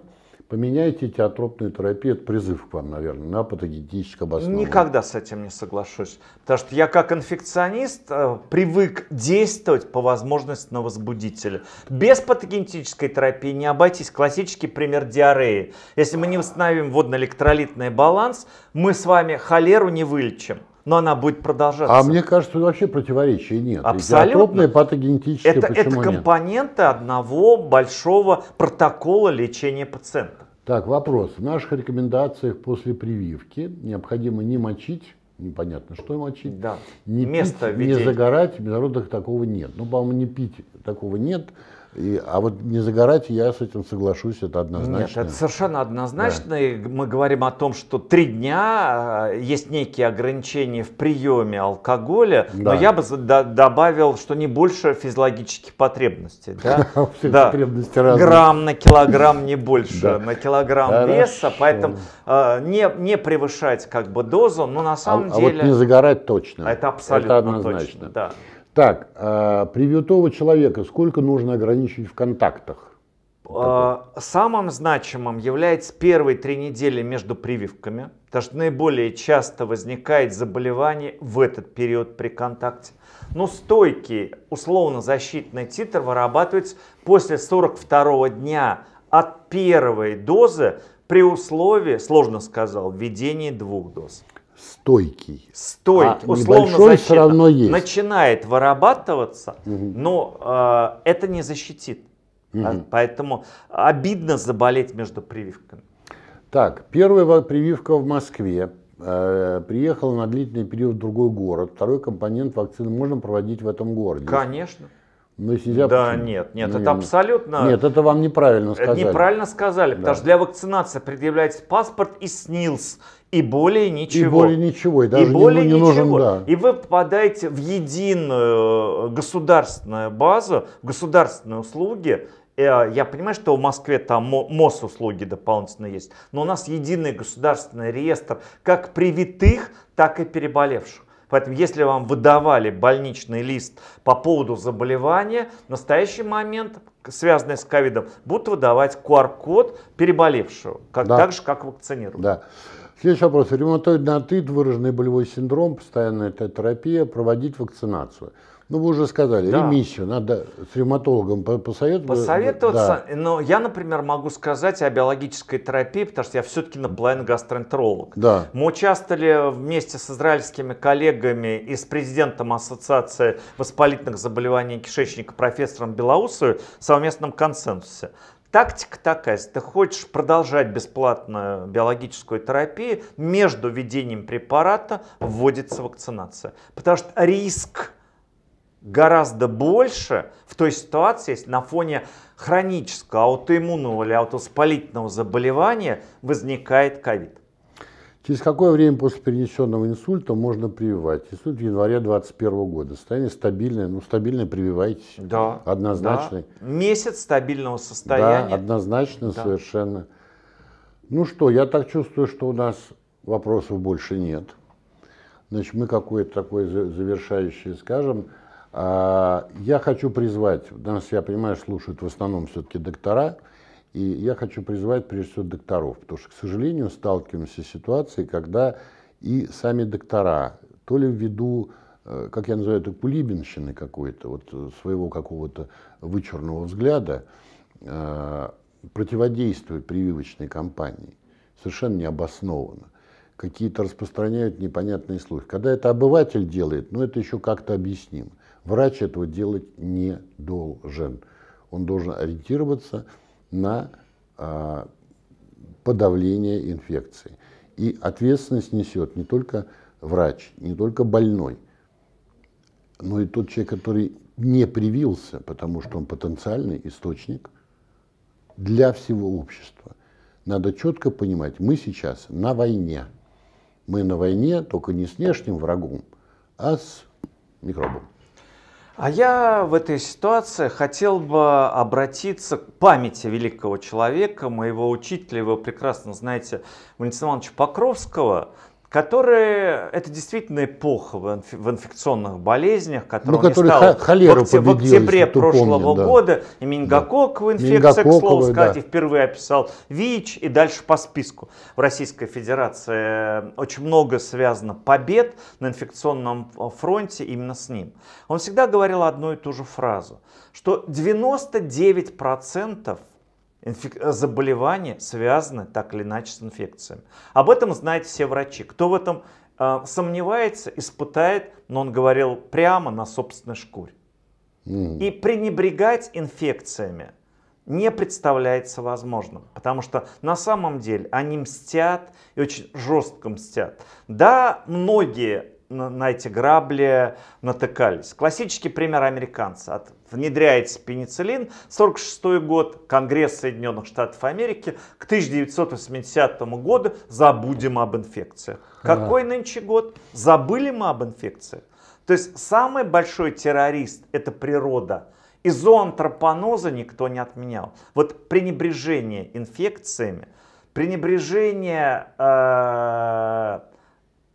Поменяйте теотропную терапию, это призыв к вам, наверное, на патогенетическом обосновании. Никогда с этим не соглашусь. Потому что я как инфекционист э, привык действовать по возможности на возбудителя. Без патогенетической терапии не обойтись. Классический пример диареи. Если мы не восстановим водно-электролитный баланс, мы с вами холеру не вылечим но она будет продолжаться. А мне кажется, вообще противоречия нет. Абсолютно. Идиотропная патогенетическая, это, почему это компоненты нет? одного большого протокола лечения пациента. Так, вопрос. В наших рекомендациях после прививки необходимо не мочить, непонятно что мочить, да. не Место пить, введения. не загорать, в международных такого нет. Ну, по-моему, не пить такого нет. И, а вот не загорать, я с этим соглашусь, это однозначно. Нет, это совершенно однозначно. Да. мы говорим о том, что три дня э, есть некие ограничения в приеме алкоголя, да. но я бы добавил, что не больше физиологических потребностей. Да? А да. Потребности разные. Грамм на килограмм не больше, да. на килограмм Хорошо. веса, поэтому э, не, не превышать как бы дозу, но на а самом а, деле... А вот не загорать точно. Это абсолютно это однозначно. точно, да. Так, а привитого человека сколько нужно ограничить в контактах? А, самым значимым является первые три недели между прививками, потому что наиболее часто возникает заболевание в этот период при контакте. Но стойкий условно-защитный титр вырабатывается после 42 дня от первой дозы при условии, сложно сказал, введения двух доз стойкий. Стоит, а условно защита. равно есть. Начинает вырабатываться, угу. но э, это не защитит. Угу. А, поэтому обидно заболеть между прививками. Так, первая прививка в Москве. Э, приехала на длительный период в другой город. Второй компонент вакцины можно проводить в этом городе. Конечно. Но если нельзя, да, почему? нет, нет, ну, это абсолютно... Нет, это вам неправильно сказали. Неправильно сказали, да. потому что для вакцинации предъявляется паспорт и СНИЛС и более ничего. И более ничего, и даже и более не ничего. нужен, да. И вы попадаете в единую э, государственную базу, государственные услуги. Э, я понимаю, что в Москве там МОС-услуги дополнительно есть, но у нас единый государственный реестр как привитых, так и переболевших. Поэтому, если вам выдавали больничный лист по поводу заболевания, в настоящий момент, связанный с ковидом, будут выдавать QR-код переболевшего, как, да. так же, как вакцинированного. Да. Следующий вопрос. Ревматоидный артрит, выраженный болевой синдром, постоянная терапия, проводить вакцинацию. Ну, вы уже сказали, да. ремиссию надо с ревматологом посоветоваться. Посоветоваться, да. но я, например, могу сказать о биологической терапии, потому что я все-таки наполовину гастроэнтеролог. Да. Мы участвовали вместе с израильскими коллегами и с президентом Ассоциации воспалительных заболеваний кишечника профессором Белоусою в совместном консенсусе. Тактика такая, если ты хочешь продолжать бесплатную биологическую терапию, между введением препарата вводится вакцинация. Потому что риск гораздо больше в той ситуации, если на фоне хронического аутоиммунного или аутоспалительного заболевания возникает ковид. Через какое время после перенесенного инсульта можно прививать? Инсульт января 2021 года. Состояние стабильное. Ну, стабильное прививайтесь. Да. Однозначно. Да. Месяц стабильного состояния. Да, однозначно, да. совершенно. Ну что, я так чувствую, что у нас вопросов больше нет. Значит, мы какое-то такое завершающее скажем. А, я хочу призвать, нас, я понимаю, слушают в основном все-таки доктора, и я хочу призвать, прежде всего, докторов, потому что, к сожалению, сталкиваемся с ситуацией, когда и сами доктора, то ли ввиду, э, как я называю это, кулибинщины какой-то, вот э, своего какого-то вычурного взгляда, э, противодействуют прививочной кампании совершенно необоснованно. Какие-то распространяют непонятные слухи. Когда это обыватель делает, ну это еще как-то объяснимо. Врач этого делать не должен. Он должен ориентироваться на а, подавление инфекции. И ответственность несет не только врач, не только больной, но и тот человек, который не привился, потому что он потенциальный источник для всего общества. Надо четко понимать, мы сейчас на войне. Мы на войне только не с внешним врагом, а с микробом. А я в этой ситуации хотел бы обратиться к памяти великого человека, моего учителя, вы прекрасно знаете, Валентина Ивановича Покровского, которые, это действительно эпоха в, инф, в инфекционных болезнях, которая ну, который стала холеру в, октя, в октябре прошлого да. года, и менингококковая инфекция, к слову сказать, да. и впервые описал ВИЧ, и дальше по списку. В Российской Федерации э, очень много связано побед на инфекционном э, фронте именно с ним. Он всегда говорил одну и ту же фразу, что 99% процентов инфек... заболевания связаны так или иначе с инфекциями. Об этом знают все врачи. Кто в этом э, сомневается, испытает, но он говорил прямо на собственной шкуре. Mm. И пренебрегать инфекциями не представляется возможным, потому что на самом деле они мстят и очень жестко мстят. Да, многие на, эти грабли натыкались. Классический пример американца. От внедряется пенициллин. 1946 год, Конгресс Соединенных Штатов Америки. К 1980 году забудем об инфекциях. Какой нынче год? Забыли мы об инфекциях. То есть самый большой террорист – это природа. И зоантропоноза никто не отменял. Вот пренебрежение инфекциями, пренебрежение э,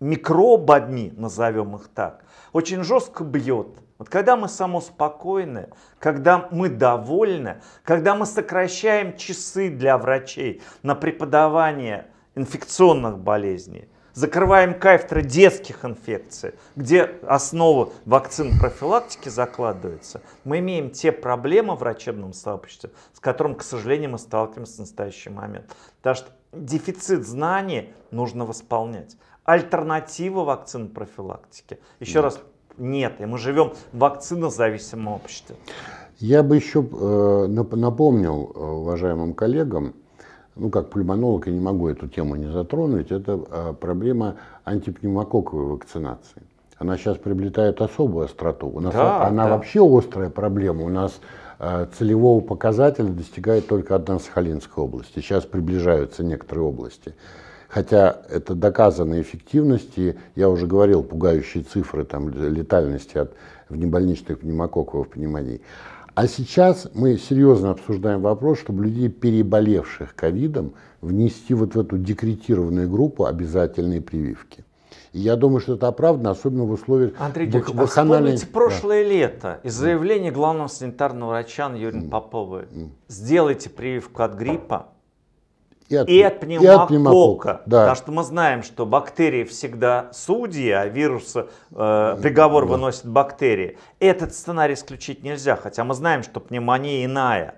микробами, назовем их так, очень жестко бьет вот когда мы самоспокойны, когда мы довольны, когда мы сокращаем часы для врачей на преподавание инфекционных болезней, закрываем кафедры детских инфекций, где основа вакцин профилактики закладывается, мы имеем те проблемы в врачебном сообществе, с которым, к сожалению, мы сталкиваемся в настоящий момент. Потому что дефицит знаний нужно восполнять. Альтернатива вакцин профилактики. Еще Нет. раз нет. И мы живем в вакцинозависимом обществе. Я бы еще э, напомнил э, уважаемым коллегам, ну как пульмонолог я не могу эту тему не затронуть, это э, проблема антипневмококковой вакцинации. Она сейчас приобретает особую остроту. У нас да, она да. вообще острая проблема. У нас целевого показателя достигает только одна Сахалинская область. Сейчас приближаются некоторые области. Хотя это доказано эффективности, я уже говорил, пугающие цифры там, летальности от внебольничных пневмококковых пневмоний. А сейчас мы серьезно обсуждаем вопрос, чтобы людей, переболевших ковидом, внести вот в эту декретированную группу обязательные прививки. И я думаю, что это оправдано, особенно в условиях... Андрей Георгиевич, бах- баханальной... а вспомните прошлое да. лето и заявление главного санитарного врача Юрия mm. Попова. Mm. Сделайте прививку от гриппа, и от, и от пневмокока. И от пневмокока да. Потому что мы знаем, что бактерии всегда судьи, а вирусы э, приговор да. выносит бактерии. Этот сценарий исключить нельзя, хотя мы знаем, что пневмония иная.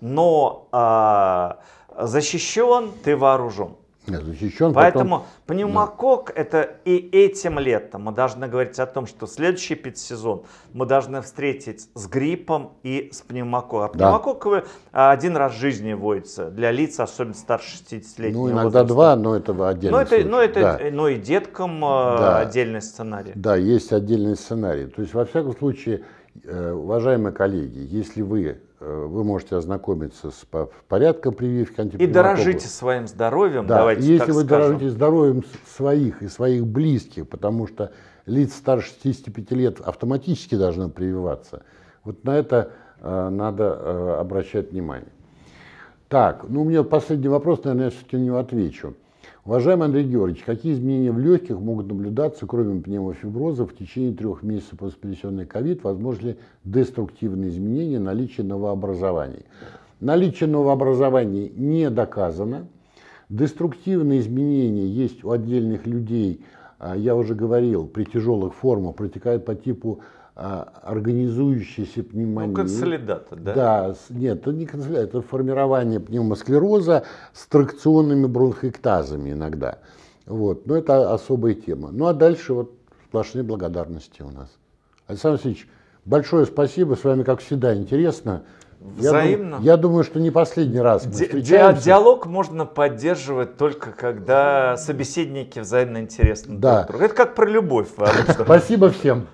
Но э, защищен ты вооружен. Защищен. Поэтому потом... пневмокок да. это и этим летом мы должны говорить о том, что следующий педсезон мы должны встретить с гриппом и с пневмококом. А пневмококковый да. А, один раз в жизни вводится для лиц, особенно старше 60 лет. Ну, иногда возраста. два, но это отдельный но это, Но, это, да. Э, но и деткам э, да. отдельный сценарий. Да, есть отдельный сценарий. То есть, во всяком случае, э, уважаемые коллеги, если вы Э, вы можете ознакомиться с порядком прививки антипневмококков. И дорожите своим здоровьем, да, давайте если так вы скажем. дорожите здоровьем своих и своих близких, потому что лиц старше 65 лет автоматически должны прививаться, вот на это э, надо э, обращать внимание. Так, ну у меня последний вопрос, наверное, я все-таки на него отвечу. Уважаемый Андрей Георгиевич, какие изменения в легких могут наблюдаться, кроме пневмофиброза, в течение трех месяцев после перенесенной ковид? Возможно ли деструктивные изменения, наличие новообразований? Наличие новообразований не доказано. Деструктивные изменения есть у отдельных людей, а, я уже говорил, при тяжелых формах, протекают по типу а, организующееся пневмонии. Ну, консолидата, да? Да, нет, это не консолидат, это формирование пневмосклероза с тракционными бронхоэктазами иногда. Вот, но это особая тема. Ну, а дальше вот сплошные благодарности у нас. Александр Васильевич, большое спасибо, с вами, как всегда, интересно. Взаимно. Я, я думаю, что не последний раз мы Ди- встречаемся. Диалог можно поддерживать только когда собеседники взаимно интересны да. друг другу. Это как про любовь. Спасибо всем.